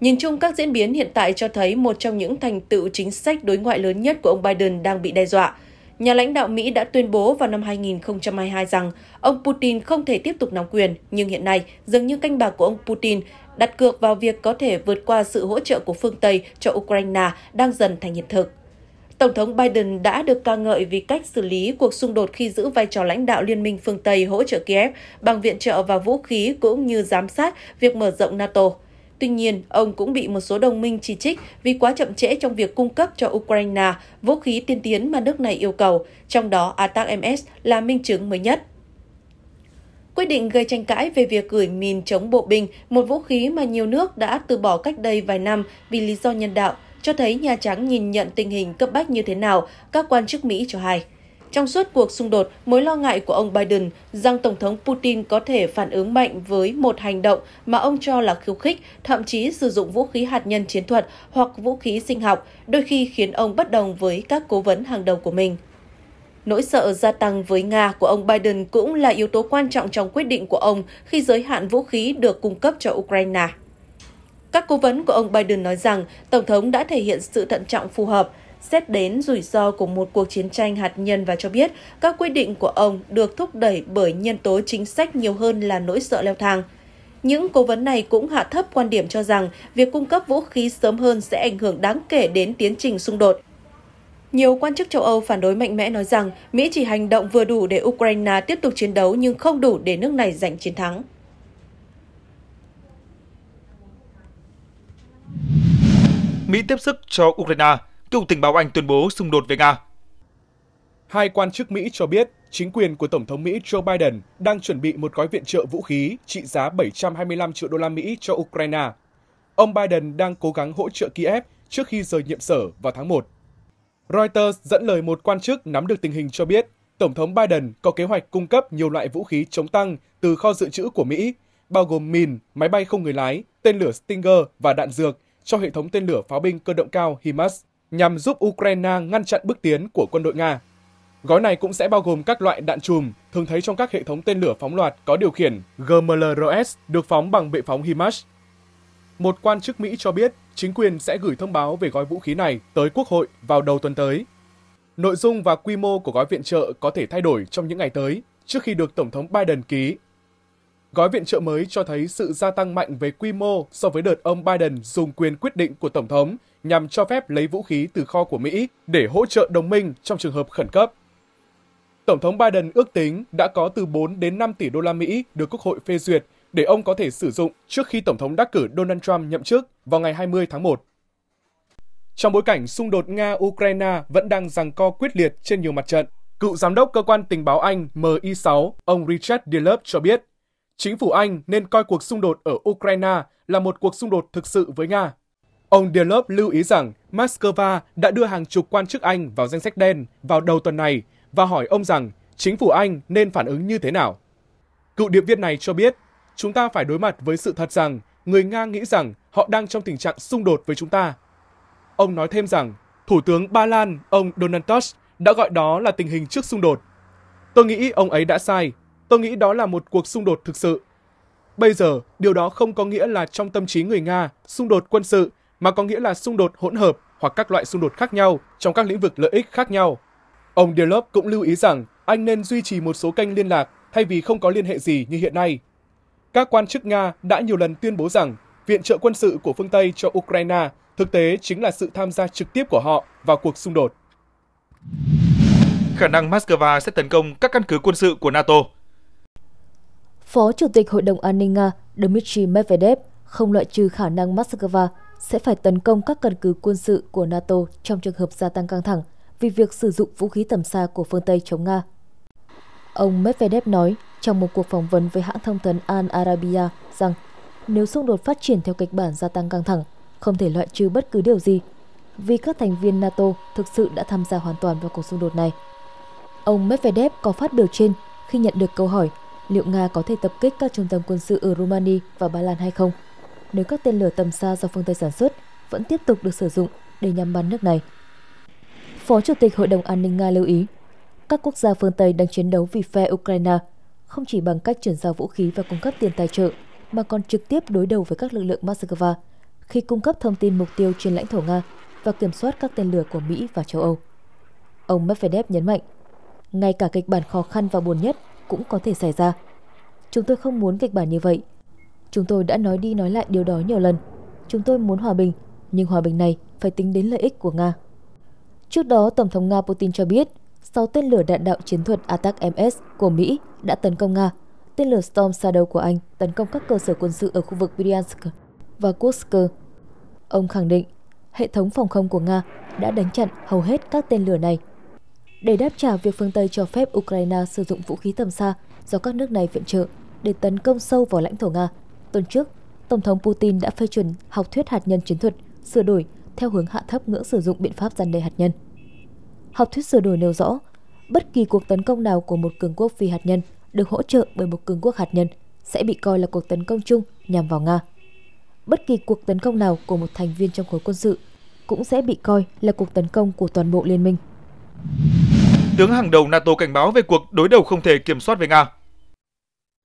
Nhìn chung, các diễn biến hiện tại cho thấy một trong những thành tựu chính sách đối ngoại lớn nhất của ông Biden đang bị đe dọa – nhà lãnh đạo Mỹ đã tuyên bố vào năm 2022 rằng ông Putin không thể tiếp tục nắm quyền, nhưng hiện nay dường như canh bạc của ông Putin đặt cược vào việc có thể vượt qua sự hỗ trợ của phương Tây cho Ukraine đang dần thành hiện thực. Tổng thống Biden đã được ca ngợi vì cách xử lý cuộc xung đột khi giữ vai trò lãnh đạo Liên minh phương Tây hỗ trợ Kiev bằng viện trợ và vũ khí cũng như giám sát việc mở rộng NATO. Tuy nhiên, ông cũng bị một số đồng minh chỉ trích vì quá chậm trễ trong việc cung cấp cho Ukraine vũ khí tiên tiến mà nước này yêu cầu, trong đó ATAC-MS là minh chứng mới nhất. Quyết định gây tranh cãi về việc gửi mìn chống bộ binh, một vũ khí mà nhiều nước đã từ bỏ cách đây vài năm vì lý do nhân đạo, cho thấy Nhà Trắng nhìn nhận tình hình cấp bách như thế nào, các quan chức Mỹ cho hay. Trong suốt cuộc xung đột, mối lo ngại của ông Biden rằng Tổng thống Putin có thể phản ứng mạnh với một hành động mà ông cho là khiêu khích, thậm chí sử dụng vũ khí hạt nhân chiến thuật hoặc vũ khí sinh học, đôi khi khiến ông bất đồng với các cố vấn hàng đầu của mình. Nỗi sợ gia tăng với Nga của ông Biden cũng là yếu tố quan trọng trong quyết định của ông khi giới hạn vũ khí được cung cấp cho Ukraine. Các cố vấn của ông Biden nói rằng Tổng thống đã thể hiện sự thận trọng phù hợp – xét đến rủi ro của một cuộc chiến tranh hạt nhân và cho biết các quyết định của ông được thúc đẩy bởi nhân tố chính sách nhiều hơn là nỗi sợ leo thang. Những cố vấn này cũng hạ thấp quan điểm cho rằng việc cung cấp vũ khí sớm hơn sẽ ảnh hưởng đáng kể đến tiến trình xung đột. Nhiều quan chức châu Âu phản đối mạnh mẽ nói rằng Mỹ chỉ hành động vừa đủ để Ukraine tiếp tục chiến đấu nhưng không đủ để nước này giành chiến thắng. Mỹ tiếp sức cho Ukraine cựu tình báo Anh tuyên bố xung đột với Nga. Hai quan chức Mỹ cho biết chính quyền của Tổng thống Mỹ Joe Biden đang chuẩn bị một gói viện trợ vũ khí trị giá 725 triệu đô la Mỹ cho Ukraine. Ông Biden đang cố gắng hỗ trợ Kiev trước khi rời nhiệm sở vào tháng 1. Reuters dẫn lời một quan chức nắm được tình hình cho biết Tổng thống Biden có kế hoạch cung cấp nhiều loại vũ khí chống tăng từ kho dự trữ của Mỹ, bao gồm mìn, máy bay không người lái, tên lửa Stinger và đạn dược cho hệ thống tên lửa pháo binh cơ động cao HIMARS nhằm giúp Ukraine ngăn chặn bước tiến của quân đội Nga. Gói này cũng sẽ bao gồm các loại đạn chùm thường thấy trong các hệ thống tên lửa phóng loạt có điều khiển GMLRS được phóng bằng bệ phóng HIMARS. Một quan chức Mỹ cho biết chính quyền sẽ gửi thông báo về gói vũ khí này tới Quốc hội vào đầu tuần tới. Nội dung và quy mô của gói viện trợ có thể thay đổi trong những ngày tới trước khi được Tổng thống Biden ký Gói viện trợ mới cho thấy sự gia tăng mạnh về quy mô so với đợt ông Biden dùng quyền quyết định của Tổng thống nhằm cho phép lấy vũ khí từ kho của Mỹ để hỗ trợ đồng minh trong trường hợp khẩn cấp. Tổng thống Biden ước tính đã có từ 4 đến 5 tỷ đô la Mỹ được Quốc hội phê duyệt để ông có thể sử dụng trước khi Tổng thống đắc cử Donald Trump nhậm chức vào ngày 20 tháng 1. Trong bối cảnh xung đột Nga-Ukraine vẫn đang giằng co quyết liệt trên nhiều mặt trận, cựu giám đốc cơ quan tình báo Anh MI6, ông Richard Dillop cho biết chính phủ Anh nên coi cuộc xung đột ở Ukraine là một cuộc xung đột thực sự với Nga. Ông Dialov lưu ý rằng Moscow đã đưa hàng chục quan chức Anh vào danh sách đen vào đầu tuần này và hỏi ông rằng chính phủ Anh nên phản ứng như thế nào. Cựu điệp viên này cho biết, chúng ta phải đối mặt với sự thật rằng người Nga nghĩ rằng họ đang trong tình trạng xung đột với chúng ta. Ông nói thêm rằng, Thủ tướng Ba Lan, ông Donald Tusk, đã gọi đó là tình hình trước xung đột. Tôi nghĩ ông ấy đã sai Tôi nghĩ đó là một cuộc xung đột thực sự. Bây giờ, điều đó không có nghĩa là trong tâm trí người Nga, xung đột quân sự, mà có nghĩa là xung đột hỗn hợp hoặc các loại xung đột khác nhau trong các lĩnh vực lợi ích khác nhau. Ông Dialog cũng lưu ý rằng anh nên duy trì một số kênh liên lạc thay vì không có liên hệ gì như hiện nay. Các quan chức Nga đã nhiều lần tuyên bố rằng viện trợ quân sự của phương Tây cho Ukraine thực tế chính là sự tham gia trực tiếp của họ vào cuộc xung đột. Khả năng Moscow sẽ tấn công các căn cứ quân sự của NATO Phó Chủ tịch Hội đồng An ninh Nga Dmitry Medvedev không loại trừ khả năng Moscow sẽ phải tấn công các căn cứ quân sự của NATO trong trường hợp gia tăng căng thẳng vì việc sử dụng vũ khí tầm xa của phương Tây chống Nga. Ông Medvedev nói trong một cuộc phỏng vấn với hãng thông tấn Al Arabiya rằng nếu xung đột phát triển theo kịch bản gia tăng căng thẳng, không thể loại trừ bất cứ điều gì, vì các thành viên NATO thực sự đã tham gia hoàn toàn vào cuộc xung đột này. Ông Medvedev có phát biểu trên khi nhận được câu hỏi liệu Nga có thể tập kích các trung tâm quân sự ở Romania và Ba Lan hay không, nếu các tên lửa tầm xa do phương Tây sản xuất vẫn tiếp tục được sử dụng để nhắm bắn nước này. Phó Chủ tịch Hội đồng An ninh Nga lưu ý, các quốc gia phương Tây đang chiến đấu vì phe Ukraine, không chỉ bằng cách chuyển giao vũ khí và cung cấp tiền tài trợ, mà còn trực tiếp đối đầu với các lực lượng Moscow khi cung cấp thông tin mục tiêu trên lãnh thổ Nga và kiểm soát các tên lửa của Mỹ và châu Âu. Ông Medvedev nhấn mạnh, ngay cả kịch bản khó khăn và buồn nhất cũng có thể xảy ra. Chúng tôi không muốn kịch bản như vậy. Chúng tôi đã nói đi nói lại điều đó nhiều lần. Chúng tôi muốn hòa bình, nhưng hòa bình này phải tính đến lợi ích của Nga. Trước đó, Tổng thống Nga Putin cho biết 6 tên lửa đạn đạo chiến thuật Attack-MS của Mỹ đã tấn công Nga. Tên lửa Storm Shadow của Anh tấn công các cơ sở quân sự ở khu vực Bryansk và Kursk. Ông khẳng định, hệ thống phòng không của Nga đã đánh chặn hầu hết các tên lửa này để đáp trả việc phương Tây cho phép Ukraine sử dụng vũ khí tầm xa do các nước này viện trợ để tấn công sâu vào lãnh thổ Nga. Tuần trước, Tổng thống Putin đã phê chuẩn học thuyết hạt nhân chiến thuật sửa đổi theo hướng hạ thấp ngưỡng sử dụng biện pháp gian đe hạt nhân. Học thuyết sửa đổi nêu rõ, bất kỳ cuộc tấn công nào của một cường quốc phi hạt nhân được hỗ trợ bởi một cường quốc hạt nhân sẽ bị coi là cuộc tấn công chung nhằm vào Nga. Bất kỳ cuộc tấn công nào của một thành viên trong khối quân sự cũng sẽ bị coi là cuộc tấn công của toàn bộ liên minh. Tướng hàng đầu NATO cảnh báo về cuộc đối đầu không thể kiểm soát với Nga.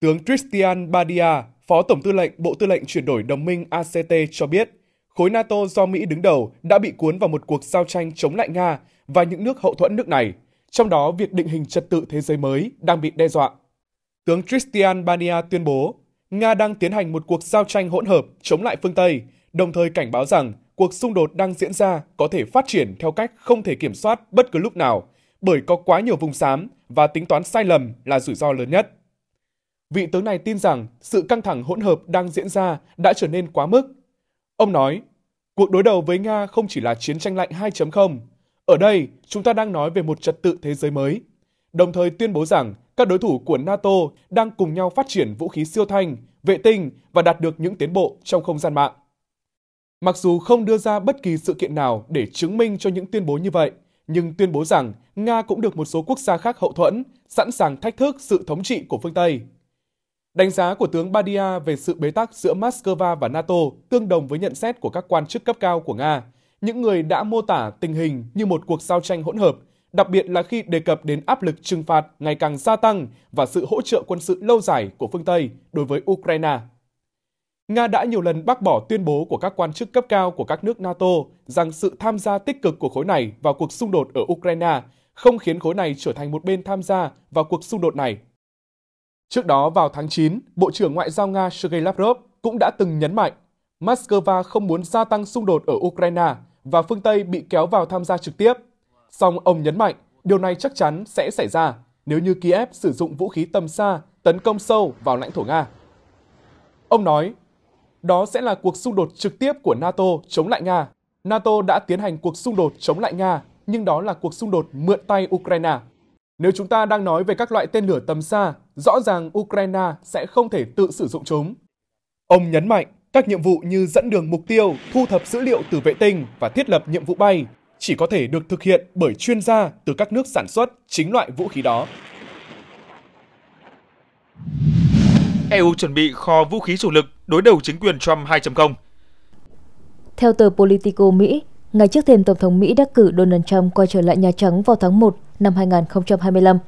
Tướng Christian Badia, Phó Tổng tư lệnh Bộ Tư lệnh chuyển đổi đồng minh ACT cho biết, khối NATO do Mỹ đứng đầu đã bị cuốn vào một cuộc giao tranh chống lại Nga và những nước hậu thuẫn nước này, trong đó việc định hình trật tự thế giới mới đang bị đe dọa. Tướng Christian Bania tuyên bố, Nga đang tiến hành một cuộc giao tranh hỗn hợp chống lại phương Tây, đồng thời cảnh báo rằng cuộc xung đột đang diễn ra có thể phát triển theo cách không thể kiểm soát bất cứ lúc nào, bởi có quá nhiều vùng xám và tính toán sai lầm là rủi ro lớn nhất. Vị tướng này tin rằng sự căng thẳng hỗn hợp đang diễn ra đã trở nên quá mức. Ông nói, cuộc đối đầu với Nga không chỉ là chiến tranh lạnh 2.0. Ở đây, chúng ta đang nói về một trật tự thế giới mới. Đồng thời tuyên bố rằng các đối thủ của NATO đang cùng nhau phát triển vũ khí siêu thanh, vệ tinh và đạt được những tiến bộ trong không gian mạng. Mặc dù không đưa ra bất kỳ sự kiện nào để chứng minh cho những tuyên bố như vậy, nhưng tuyên bố rằng Nga cũng được một số quốc gia khác hậu thuẫn, sẵn sàng thách thức sự thống trị của phương Tây. Đánh giá của tướng Badia về sự bế tắc giữa Moscow và NATO tương đồng với nhận xét của các quan chức cấp cao của Nga, những người đã mô tả tình hình như một cuộc giao tranh hỗn hợp, đặc biệt là khi đề cập đến áp lực trừng phạt ngày càng gia tăng và sự hỗ trợ quân sự lâu dài của phương Tây đối với Ukraine. Nga đã nhiều lần bác bỏ tuyên bố của các quan chức cấp cao của các nước NATO rằng sự tham gia tích cực của khối này vào cuộc xung đột ở Ukraine không khiến khối này trở thành một bên tham gia vào cuộc xung đột này. Trước đó vào tháng 9, Bộ trưởng Ngoại giao Nga Sergei Lavrov cũng đã từng nhấn mạnh Moscow không muốn gia tăng xung đột ở Ukraine và phương Tây bị kéo vào tham gia trực tiếp. Song ông nhấn mạnh điều này chắc chắn sẽ xảy ra nếu như Kiev sử dụng vũ khí tầm xa tấn công sâu vào lãnh thổ Nga. Ông nói đó sẽ là cuộc xung đột trực tiếp của NATO chống lại Nga. NATO đã tiến hành cuộc xung đột chống lại Nga, nhưng đó là cuộc xung đột mượn tay Ukraine. Nếu chúng ta đang nói về các loại tên lửa tầm xa, rõ ràng Ukraine sẽ không thể tự sử dụng chúng. Ông nhấn mạnh, các nhiệm vụ như dẫn đường mục tiêu, thu thập dữ liệu từ vệ tinh và thiết lập nhiệm vụ bay chỉ có thể được thực hiện bởi chuyên gia từ các nước sản xuất chính loại vũ khí đó. EU chuẩn bị kho vũ khí chủ lực đối đầu chính quyền Trump 2.0. Theo tờ Politico Mỹ, ngày trước thềm Tổng thống Mỹ đắc cử Donald Trump quay trở lại Nhà Trắng vào tháng 1 năm 2025,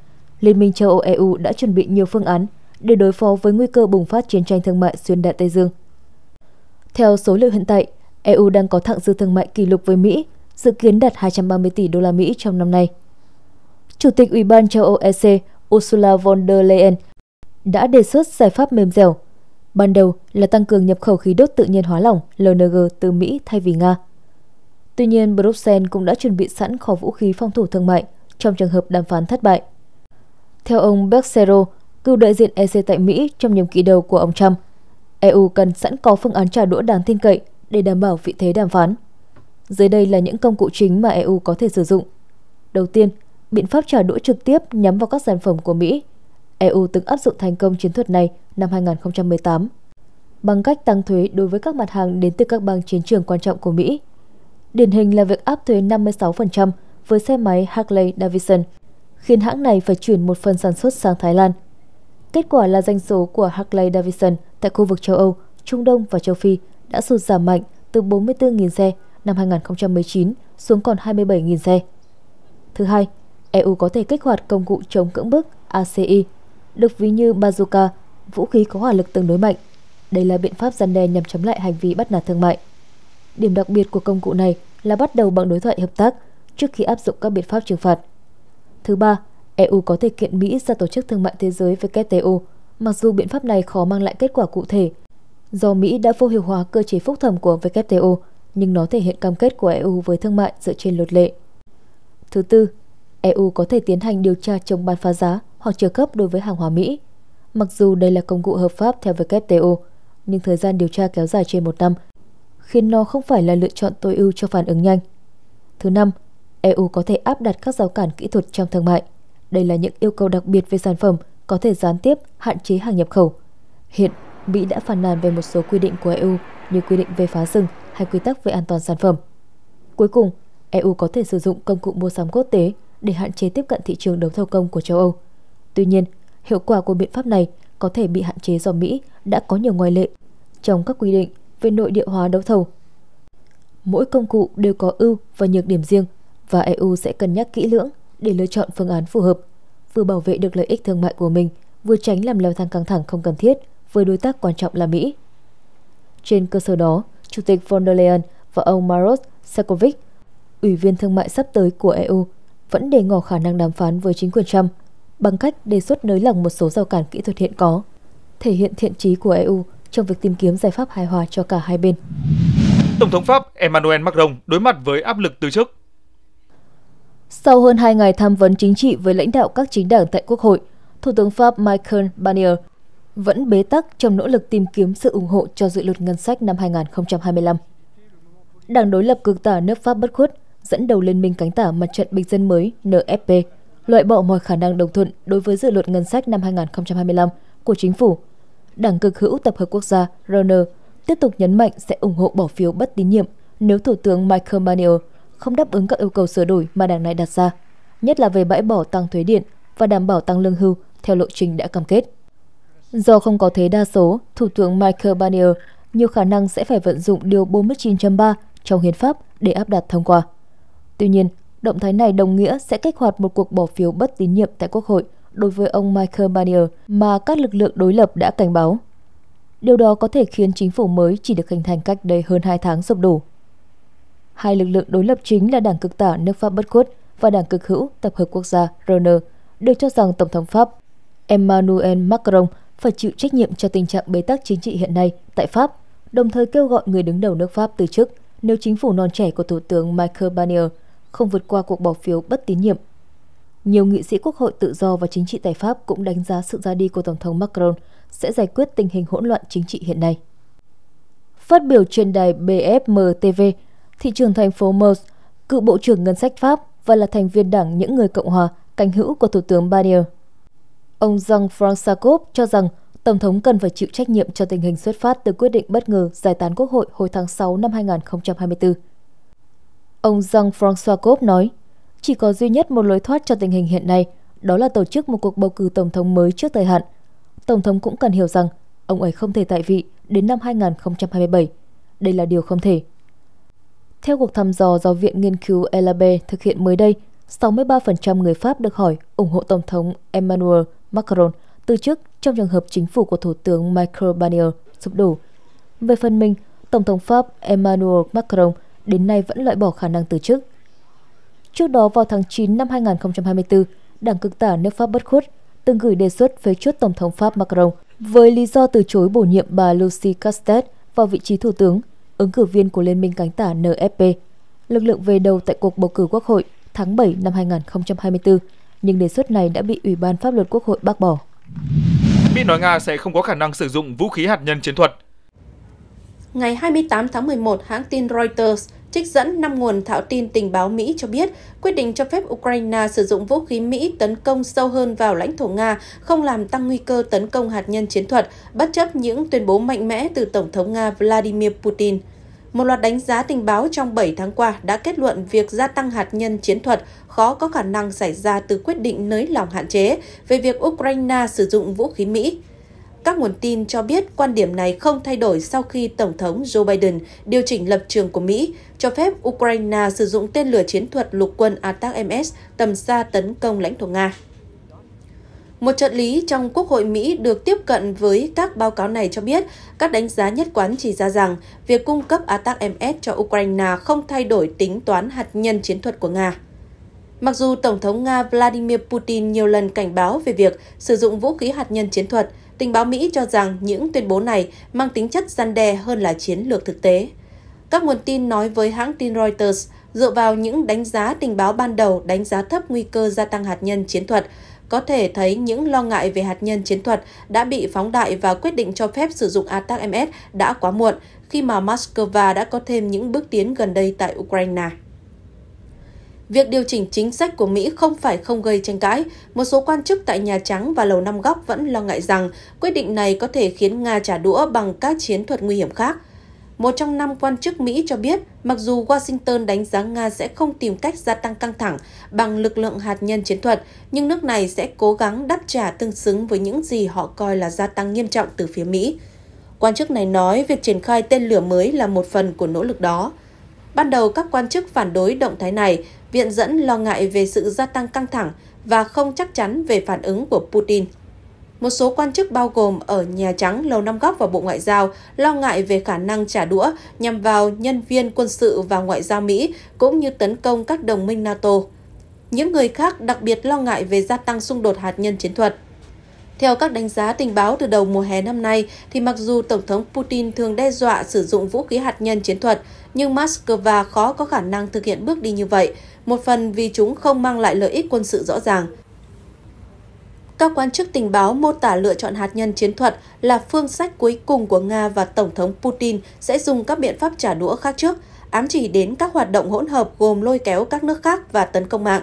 Liên minh châu Âu-EU đã chuẩn bị nhiều phương án để đối phó với nguy cơ bùng phát chiến tranh thương mại xuyên đại Tây Dương. Theo số liệu hiện tại, EU đang có thặng dư thương mại kỷ lục với Mỹ, dự kiến đạt 230 tỷ đô la Mỹ trong năm nay. Chủ tịch Ủy ban châu Âu EC Ursula von der Leyen đã đề xuất giải pháp mềm dẻo. Ban đầu là tăng cường nhập khẩu khí đốt tự nhiên hóa lỏng LNG từ Mỹ thay vì Nga. Tuy nhiên, Bruxelles cũng đã chuẩn bị sẵn kho vũ khí phòng thủ thương mại trong trường hợp đàm phán thất bại. Theo ông Bexero, cựu đại diện EC tại Mỹ trong nhiệm kỳ đầu của ông Trump, EU cần sẵn có phương án trả đũa đáng tin cậy để đảm bảo vị thế đàm phán. Dưới đây là những công cụ chính mà EU có thể sử dụng. Đầu tiên, biện pháp trả đũa trực tiếp nhắm vào các sản phẩm của Mỹ EU từng áp dụng thành công chiến thuật này năm 2018 bằng cách tăng thuế đối với các mặt hàng đến từ các bang chiến trường quan trọng của Mỹ. Điển hình là việc áp thuế 56% với xe máy Harley Davidson, khiến hãng này phải chuyển một phần sản xuất sang Thái Lan. Kết quả là doanh số của Harley Davidson tại khu vực châu Âu, Trung Đông và châu Phi đã sụt giảm mạnh từ 44.000 xe năm 2019 xuống còn 27.000 xe. Thứ hai, EU có thể kích hoạt công cụ chống cưỡng bức ACI được ví như bazooka, vũ khí có hỏa lực tương đối mạnh. Đây là biện pháp gian đe nhằm chống lại hành vi bắt nạt thương mại. Điểm đặc biệt của công cụ này là bắt đầu bằng đối thoại hợp tác trước khi áp dụng các biện pháp trừng phạt. Thứ ba, EU có thể kiện Mỹ ra Tổ chức Thương mại Thế giới WTO, mặc dù biện pháp này khó mang lại kết quả cụ thể do Mỹ đã vô hiệu hóa cơ chế phúc thẩm của WTO, nhưng nó thể hiện cam kết của EU với thương mại dựa trên luật lệ. Thứ tư, EU có thể tiến hành điều tra chống bán phá giá hoặc trợ cấp đối với hàng hóa Mỹ. Mặc dù đây là công cụ hợp pháp theo WTO, nhưng thời gian điều tra kéo dài trên một năm, khiến nó không phải là lựa chọn tối ưu cho phản ứng nhanh. Thứ năm, EU có thể áp đặt các rào cản kỹ thuật trong thương mại. Đây là những yêu cầu đặc biệt về sản phẩm có thể gián tiếp hạn chế hàng nhập khẩu. Hiện, Mỹ đã phàn nàn về một số quy định của EU như quy định về phá rừng hay quy tắc về an toàn sản phẩm. Cuối cùng, EU có thể sử dụng công cụ mua sắm quốc tế để hạn chế tiếp cận thị trường đấu thầu công của châu Âu. Tuy nhiên, hiệu quả của biện pháp này có thể bị hạn chế do Mỹ đã có nhiều ngoại lệ trong các quy định về nội địa hóa đấu thầu. Mỗi công cụ đều có ưu và nhược điểm riêng và EU sẽ cân nhắc kỹ lưỡng để lựa chọn phương án phù hợp, vừa bảo vệ được lợi ích thương mại của mình, vừa tránh làm leo thang căng thẳng không cần thiết với đối tác quan trọng là Mỹ. Trên cơ sở đó, Chủ tịch von der Leyen và ông Maros Sekovic, Ủy viên Thương mại sắp tới của EU, vẫn đề ngỏ khả năng đàm phán với chính quyền Trump bằng cách đề xuất nới lỏng một số rào cản kỹ thuật hiện có, thể hiện thiện trí của EU trong việc tìm kiếm giải pháp hài hòa cho cả hai bên. Tổng thống Pháp Emmanuel Macron đối mặt với áp lực từ chức. Sau hơn 2 ngày tham vấn chính trị với lãnh đạo các chính đảng tại Quốc hội, Thủ tướng Pháp Michael Barnier vẫn bế tắc trong nỗ lực tìm kiếm sự ủng hộ cho dự luật ngân sách năm 2025. Đảng đối lập cực tả nước Pháp bất khuất dẫn đầu Liên minh cánh tả Mặt trận Bình dân mới NFP loại bỏ mọi khả năng đồng thuận đối với dự luật ngân sách năm 2025 của chính phủ. Đảng cực hữu Tập hợp Quốc gia RN tiếp tục nhấn mạnh sẽ ủng hộ bỏ phiếu bất tín nhiệm nếu Thủ tướng Michael Barnier không đáp ứng các yêu cầu sửa đổi mà đảng này đặt ra, nhất là về bãi bỏ tăng thuế điện và đảm bảo tăng lương hưu theo lộ trình đã cam kết. Do không có thế đa số, Thủ tướng Michael Barnier nhiều khả năng sẽ phải vận dụng Điều 49.3 trong Hiến pháp để áp đặt thông qua. Tuy nhiên, Động thái này đồng nghĩa sẽ kích hoạt một cuộc bỏ phiếu bất tín nhiệm tại Quốc hội đối với ông Michael Barnier mà các lực lượng đối lập đã cảnh báo. Điều đó có thể khiến chính phủ mới chỉ được hình thành cách đây hơn 2 tháng sụp đổ. Hai lực lượng đối lập chính là Đảng Cực tả nước Pháp bất khuất và Đảng Cực hữu Tập hợp Quốc gia RN, được cho rằng Tổng thống Pháp Emmanuel Macron phải chịu trách nhiệm cho tình trạng bế tắc chính trị hiện nay tại Pháp, đồng thời kêu gọi người đứng đầu nước Pháp từ chức nếu chính phủ non trẻ của Thủ tướng Michael Barnier không vượt qua cuộc bỏ phiếu bất tín nhiệm. Nhiều nghị sĩ quốc hội tự do và chính trị tại Pháp cũng đánh giá sự ra đi của Tổng thống Macron sẽ giải quyết tình hình hỗn loạn chính trị hiện nay. Phát biểu trên đài BFMTV, thị trưởng thành phố Mers, cựu Bộ trưởng Ngân sách Pháp và là thành viên đảng những người Cộng hòa, cánh hữu của Thủ tướng Barnier. Ông jean françois Sarkozy cho rằng Tổng thống cần phải chịu trách nhiệm cho tình hình xuất phát từ quyết định bất ngờ giải tán Quốc hội hồi tháng 6 năm 2024. Ông Jean-François Cop nói, chỉ có duy nhất một lối thoát cho tình hình hiện nay, đó là tổ chức một cuộc bầu cử tổng thống mới trước thời hạn. Tổng thống cũng cần hiểu rằng ông ấy không thể tại vị đến năm 2027. Đây là điều không thể. Theo cuộc thăm dò do Viện Nghiên cứu Elabe thực hiện mới đây, 63% người Pháp được hỏi ủng hộ Tổng thống Emmanuel Macron từ chức trong trường hợp chính phủ của Thủ tướng Michel Barnier sụp đổ. Về phần mình, Tổng thống Pháp Emmanuel Macron đến nay vẫn loại bỏ khả năng từ chức. Trước đó vào tháng 9 năm 2024, Đảng cực tả nước Pháp bất khuất từng gửi đề xuất phế chuất Tổng thống Pháp Macron với lý do từ chối bổ nhiệm bà Lucy Castex vào vị trí thủ tướng, ứng cử viên của Liên minh cánh tả NFP, lực lượng về đầu tại cuộc bầu cử quốc hội tháng 7 năm 2024, nhưng đề xuất này đã bị Ủy ban Pháp luật Quốc hội bác bỏ. Mỹ nói Nga sẽ không có khả năng sử dụng vũ khí hạt nhân chiến thuật Ngày 28 tháng 11, hãng tin Reuters trích dẫn 5 nguồn thạo tin tình báo Mỹ cho biết quyết định cho phép Ukraine sử dụng vũ khí Mỹ tấn công sâu hơn vào lãnh thổ Nga không làm tăng nguy cơ tấn công hạt nhân chiến thuật, bất chấp những tuyên bố mạnh mẽ từ Tổng thống Nga Vladimir Putin. Một loạt đánh giá tình báo trong 7 tháng qua đã kết luận việc gia tăng hạt nhân chiến thuật khó có khả năng xảy ra từ quyết định nới lỏng hạn chế về việc Ukraine sử dụng vũ khí Mỹ. Các nguồn tin cho biết quan điểm này không thay đổi sau khi Tổng thống Joe Biden điều chỉnh lập trường của Mỹ, cho phép Ukraine sử dụng tên lửa chiến thuật lục quân ATACMS tầm xa tấn công lãnh thổ Nga. Một trợ lý trong Quốc hội Mỹ được tiếp cận với các báo cáo này cho biết, các đánh giá nhất quán chỉ ra rằng việc cung cấp ATACMS cho Ukraine không thay đổi tính toán hạt nhân chiến thuật của Nga. Mặc dù Tổng thống Nga Vladimir Putin nhiều lần cảnh báo về việc sử dụng vũ khí hạt nhân chiến thuật, Tình báo Mỹ cho rằng những tuyên bố này mang tính chất gian đe hơn là chiến lược thực tế. Các nguồn tin nói với hãng tin Reuters dựa vào những đánh giá tình báo ban đầu đánh giá thấp nguy cơ gia tăng hạt nhân chiến thuật, có thể thấy những lo ngại về hạt nhân chiến thuật đã bị phóng đại và quyết định cho phép sử dụng ATAC-MS đã quá muộn khi mà Moscow đã có thêm những bước tiến gần đây tại Ukraine. Việc điều chỉnh chính sách của Mỹ không phải không gây tranh cãi. Một số quan chức tại Nhà Trắng và Lầu Năm Góc vẫn lo ngại rằng quyết định này có thể khiến Nga trả đũa bằng các chiến thuật nguy hiểm khác. Một trong năm quan chức Mỹ cho biết, mặc dù Washington đánh giá Nga sẽ không tìm cách gia tăng căng thẳng bằng lực lượng hạt nhân chiến thuật, nhưng nước này sẽ cố gắng đáp trả tương xứng với những gì họ coi là gia tăng nghiêm trọng từ phía Mỹ. Quan chức này nói việc triển khai tên lửa mới là một phần của nỗ lực đó. Ban đầu các quan chức phản đối động thái này viện dẫn lo ngại về sự gia tăng căng thẳng và không chắc chắn về phản ứng của Putin. Một số quan chức bao gồm ở Nhà Trắng, Lầu Năm Góc và Bộ Ngoại giao lo ngại về khả năng trả đũa nhằm vào nhân viên quân sự và ngoại giao Mỹ cũng như tấn công các đồng minh NATO. Những người khác đặc biệt lo ngại về gia tăng xung đột hạt nhân chiến thuật. Theo các đánh giá tình báo từ đầu mùa hè năm nay, thì mặc dù Tổng thống Putin thường đe dọa sử dụng vũ khí hạt nhân chiến thuật, nhưng Moscow khó có khả năng thực hiện bước đi như vậy, một phần vì chúng không mang lại lợi ích quân sự rõ ràng. Các quan chức tình báo mô tả lựa chọn hạt nhân chiến thuật là phương sách cuối cùng của Nga và Tổng thống Putin sẽ dùng các biện pháp trả đũa khác trước, ám chỉ đến các hoạt động hỗn hợp gồm lôi kéo các nước khác và tấn công mạng.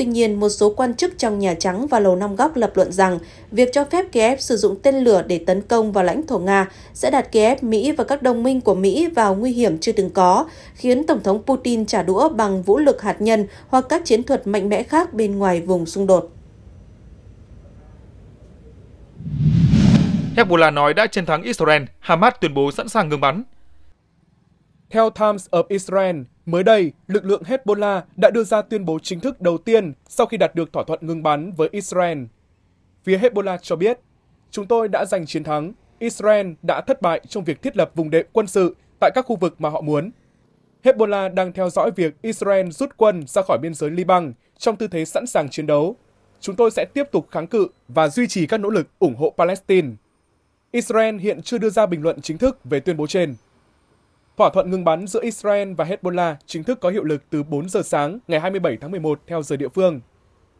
Tuy nhiên, một số quan chức trong Nhà Trắng và Lầu Năm Góc lập luận rằng việc cho phép Kiev sử dụng tên lửa để tấn công vào lãnh thổ Nga sẽ đặt Kiev, Mỹ và các đồng minh của Mỹ vào nguy hiểm chưa từng có, khiến Tổng thống Putin trả đũa bằng vũ lực hạt nhân hoặc các chiến thuật mạnh mẽ khác bên ngoài vùng xung đột. Hezbollah nói đã chiến thắng Israel, Hamas tuyên bố sẵn sàng ngừng bắn. Theo Times of Israel, mới đây, lực lượng Hezbollah đã đưa ra tuyên bố chính thức đầu tiên sau khi đạt được thỏa thuận ngừng bắn với Israel. Phía Hezbollah cho biết, chúng tôi đã giành chiến thắng, Israel đã thất bại trong việc thiết lập vùng đệm quân sự tại các khu vực mà họ muốn. Hezbollah đang theo dõi việc Israel rút quân ra khỏi biên giới Liban trong tư thế sẵn sàng chiến đấu. Chúng tôi sẽ tiếp tục kháng cự và duy trì các nỗ lực ủng hộ Palestine. Israel hiện chưa đưa ra bình luận chính thức về tuyên bố trên. Thỏa thuận ngừng bắn giữa Israel và Hezbollah chính thức có hiệu lực từ 4 giờ sáng ngày 27 tháng 11 theo giờ địa phương.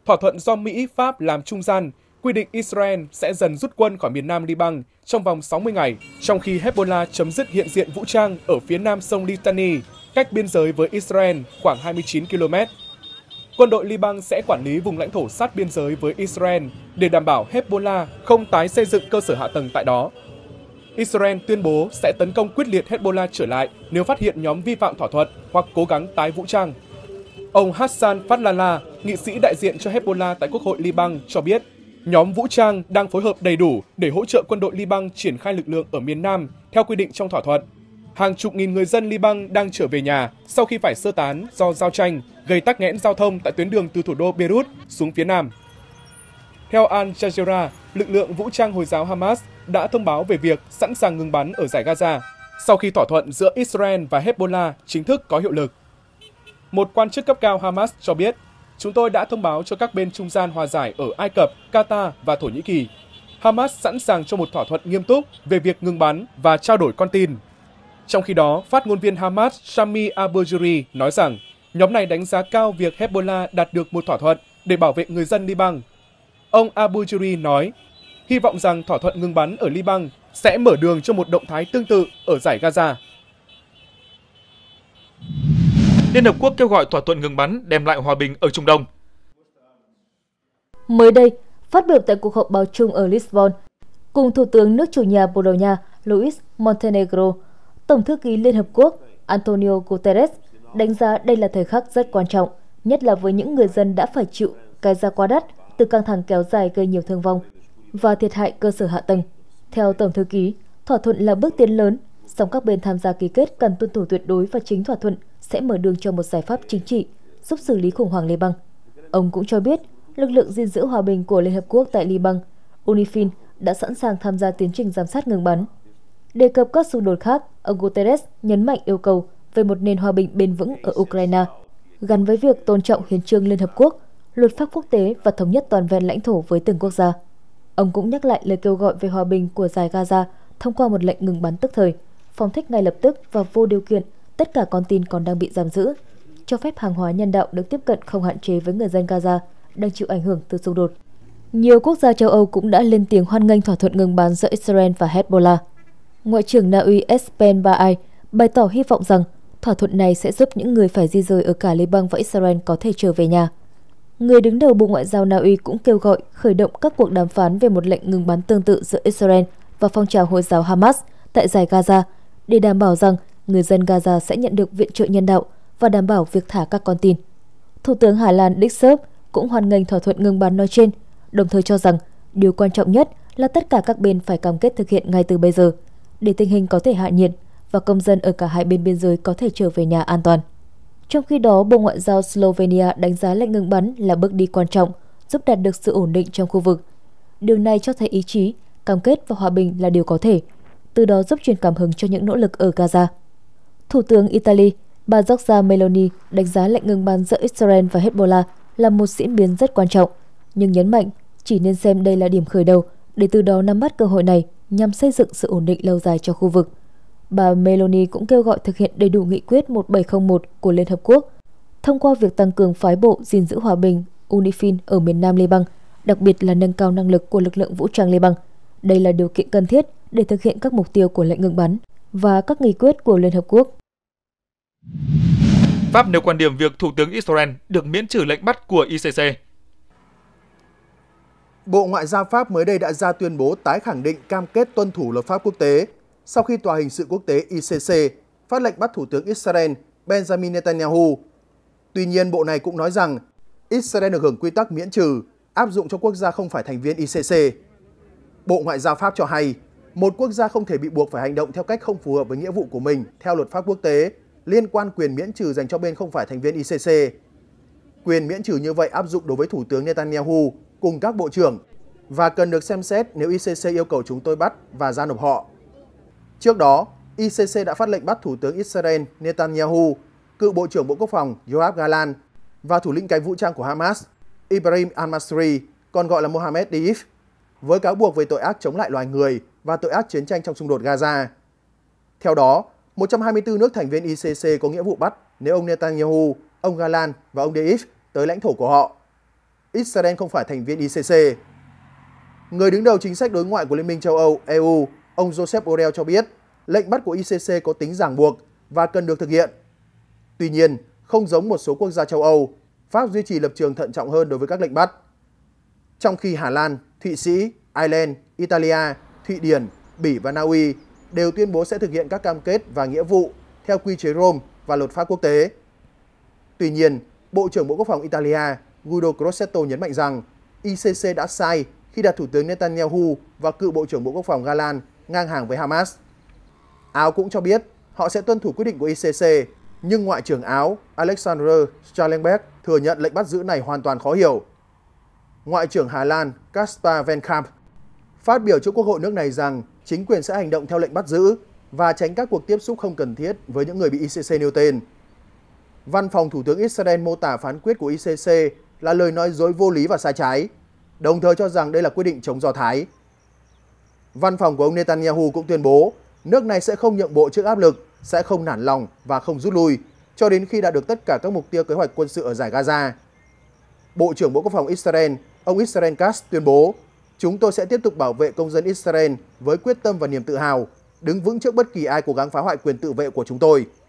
Thỏa thuận do Mỹ, Pháp làm trung gian, quy định Israel sẽ dần rút quân khỏi miền nam Liban trong vòng 60 ngày, trong khi Hezbollah chấm dứt hiện diện vũ trang ở phía nam sông Litani, cách biên giới với Israel khoảng 29 km. Quân đội Liban sẽ quản lý vùng lãnh thổ sát biên giới với Israel để đảm bảo Hezbollah không tái xây dựng cơ sở hạ tầng tại đó. Israel tuyên bố sẽ tấn công quyết liệt Hezbollah trở lại nếu phát hiện nhóm vi phạm thỏa thuận hoặc cố gắng tái vũ trang. Ông Hassan Fatlala, nghị sĩ đại diện cho Hezbollah tại Quốc hội Liban cho biết, nhóm vũ trang đang phối hợp đầy đủ để hỗ trợ quân đội Liban triển khai lực lượng ở miền Nam theo quy định trong thỏa thuận. Hàng chục nghìn người dân Liban đang trở về nhà sau khi phải sơ tán do giao tranh gây tắc nghẽn giao thông tại tuyến đường từ thủ đô Beirut xuống phía nam. Theo Al Jazeera, lực lượng vũ trang Hồi giáo Hamas đã thông báo về việc sẵn sàng ngừng bắn ở giải Gaza sau khi thỏa thuận giữa Israel và Hezbollah chính thức có hiệu lực. Một quan chức cấp cao Hamas cho biết, chúng tôi đã thông báo cho các bên trung gian hòa giải ở Ai Cập, Qatar và Thổ Nhĩ Kỳ. Hamas sẵn sàng cho một thỏa thuận nghiêm túc về việc ngừng bắn và trao đổi con tin. Trong khi đó, phát ngôn viên Hamas Shami Aburjuri nói rằng nhóm này đánh giá cao việc Hezbollah đạt được một thỏa thuận để bảo vệ người dân Liban. Ông Aburjuri nói hy vọng rằng thỏa thuận ngừng bắn ở Liban sẽ mở đường cho một động thái tương tự ở giải Gaza. Liên Hợp Quốc kêu gọi thỏa thuận ngừng bắn đem lại hòa bình ở Trung Đông. Mới đây, phát biểu tại cuộc họp báo chung ở Lisbon, cùng Thủ tướng nước chủ nhà Bồ Đào Nha Luis Montenegro, Tổng thư ký Liên Hợp Quốc Antonio Guterres đánh giá đây là thời khắc rất quan trọng, nhất là với những người dân đã phải chịu cái giá quá đắt từ căng thẳng kéo dài gây nhiều thương vong và thiệt hại cơ sở hạ tầng. Theo Tổng thư ký, thỏa thuận là bước tiến lớn, song các bên tham gia ký kết cần tuân thủ tuyệt đối và chính thỏa thuận sẽ mở đường cho một giải pháp chính trị giúp xử lý khủng hoảng Liban. Ông cũng cho biết, lực lượng gìn giữ hòa bình của Liên Hợp Quốc tại Liban, UNIFIL, đã sẵn sàng tham gia tiến trình giám sát ngừng bắn. Đề cập các xung đột khác, ông Guterres nhấn mạnh yêu cầu về một nền hòa bình bền vững ở Ukraine, gắn với việc tôn trọng hiến trương Liên Hợp Quốc, luật pháp quốc tế và thống nhất toàn vẹn lãnh thổ với từng quốc gia. Ông cũng nhắc lại lời kêu gọi về hòa bình của giải Gaza thông qua một lệnh ngừng bắn tức thời, phóng thích ngay lập tức và vô điều kiện tất cả con tin còn đang bị giam giữ, cho phép hàng hóa nhân đạo được tiếp cận không hạn chế với người dân Gaza đang chịu ảnh hưởng từ xung đột. Nhiều quốc gia châu Âu cũng đã lên tiếng hoan nghênh thỏa thuận ngừng bắn giữa Israel và Hezbollah. Ngoại trưởng Na Uy Espen Baai bày tỏ hy vọng rằng thỏa thuận này sẽ giúp những người phải di rời ở cả Liban và Israel có thể trở về nhà – người đứng đầu Bộ Ngoại giao Na Uy cũng kêu gọi khởi động các cuộc đàm phán về một lệnh ngừng bắn tương tự giữa Israel và phong trào Hồi giáo Hamas tại giải Gaza để đảm bảo rằng người dân Gaza sẽ nhận được viện trợ nhân đạo và đảm bảo việc thả các con tin. Thủ tướng Hà Lan Dick Sherp cũng hoan nghênh thỏa thuận ngừng bắn nói trên, đồng thời cho rằng điều quan trọng nhất là tất cả các bên phải cam kết thực hiện ngay từ bây giờ để tình hình có thể hạ nhiệt và công dân ở cả hai bên biên giới có thể trở về nhà an toàn. Trong khi đó, Bộ Ngoại giao Slovenia đánh giá lệnh ngừng bắn là bước đi quan trọng giúp đạt được sự ổn định trong khu vực. Điều này cho thấy ý chí, cam kết và hòa bình là điều có thể, từ đó giúp truyền cảm hứng cho những nỗ lực ở Gaza. Thủ tướng Italy, bà Giorgia Meloni đánh giá lệnh ngừng bắn giữa Israel và Hezbollah là một diễn biến rất quan trọng, nhưng nhấn mạnh chỉ nên xem đây là điểm khởi đầu để từ đó nắm bắt cơ hội này nhằm xây dựng sự ổn định lâu dài cho khu vực. Bà Meloni cũng kêu gọi thực hiện đầy đủ nghị quyết 1701 của Liên Hợp Quốc, thông qua việc tăng cường phái bộ gìn giữ hòa bình UNIFIL ở miền Nam Liban, đặc biệt là nâng cao năng lực của lực lượng vũ trang Liban. Đây là điều kiện cần thiết để thực hiện các mục tiêu của lệnh ngừng bắn và các nghị quyết của Liên Hợp Quốc. Pháp nêu quan điểm việc Thủ tướng Israel được miễn trừ lệnh bắt của ICC. Bộ Ngoại giao Pháp mới đây đã ra tuyên bố tái khẳng định cam kết tuân thủ luật pháp quốc tế sau khi Tòa hình sự quốc tế ICC phát lệnh bắt Thủ tướng Israel Benjamin Netanyahu. Tuy nhiên, bộ này cũng nói rằng Israel được hưởng quy tắc miễn trừ áp dụng cho quốc gia không phải thành viên ICC. Bộ Ngoại giao Pháp cho hay, một quốc gia không thể bị buộc phải hành động theo cách không phù hợp với nghĩa vụ của mình theo luật pháp quốc tế liên quan quyền miễn trừ dành cho bên không phải thành viên ICC. Quyền miễn trừ như vậy áp dụng đối với Thủ tướng Netanyahu cùng các bộ trưởng và cần được xem xét nếu ICC yêu cầu chúng tôi bắt và ra nộp họ. Trước đó, ICC đã phát lệnh bắt Thủ tướng Israel Netanyahu, cựu Bộ trưởng Bộ Quốc phòng Yoav Galan và thủ lĩnh cánh vũ trang của Hamas Ibrahim al-Masri, còn gọi là Mohammed Deif, với cáo buộc về tội ác chống lại loài người và tội ác chiến tranh trong xung đột Gaza. Theo đó, 124 nước thành viên ICC có nghĩa vụ bắt nếu ông Netanyahu, ông Galan và ông Deif tới lãnh thổ của họ. Israel không phải thành viên ICC. Người đứng đầu chính sách đối ngoại của Liên minh châu Âu EU Ông Joseph Borrell cho biết lệnh bắt của ICC có tính ràng buộc và cần được thực hiện. Tuy nhiên, không giống một số quốc gia châu Âu, Pháp duy trì lập trường thận trọng hơn đối với các lệnh bắt. Trong khi Hà Lan, Thụy Sĩ, Ireland, Italia, Thụy Điển, Bỉ và Na Uy đều tuyên bố sẽ thực hiện các cam kết và nghĩa vụ theo quy chế Rome và luật pháp quốc tế. Tuy nhiên, Bộ trưởng Bộ Quốc phòng Italia Guido Crosetto nhấn mạnh rằng ICC đã sai khi đặt Thủ tướng Netanyahu và cựu Bộ trưởng Bộ Quốc phòng Galan ngang hàng với Hamas. Áo cũng cho biết họ sẽ tuân thủ quyết định của ICC, nhưng Ngoại trưởng Áo Alexander Schallenberg thừa nhận lệnh bắt giữ này hoàn toàn khó hiểu. Ngoại trưởng Hà Lan Kaspar Van Kamp phát biểu trước Quốc hội nước này rằng chính quyền sẽ hành động theo lệnh bắt giữ và tránh các cuộc tiếp xúc không cần thiết với những người bị ICC nêu tên. Văn phòng Thủ tướng Israel mô tả phán quyết của ICC là lời nói dối vô lý và sai trái, đồng thời cho rằng đây là quyết định chống Do Thái. Văn phòng của ông Netanyahu cũng tuyên bố nước này sẽ không nhượng bộ trước áp lực, sẽ không nản lòng và không rút lui cho đến khi đã được tất cả các mục tiêu kế hoạch quân sự ở giải Gaza. Bộ trưởng Bộ Quốc phòng Israel, ông Israel Katz tuyên bố, chúng tôi sẽ tiếp tục bảo vệ công dân Israel với quyết tâm và niềm tự hào, đứng vững trước bất kỳ ai cố gắng phá hoại quyền tự vệ của chúng tôi.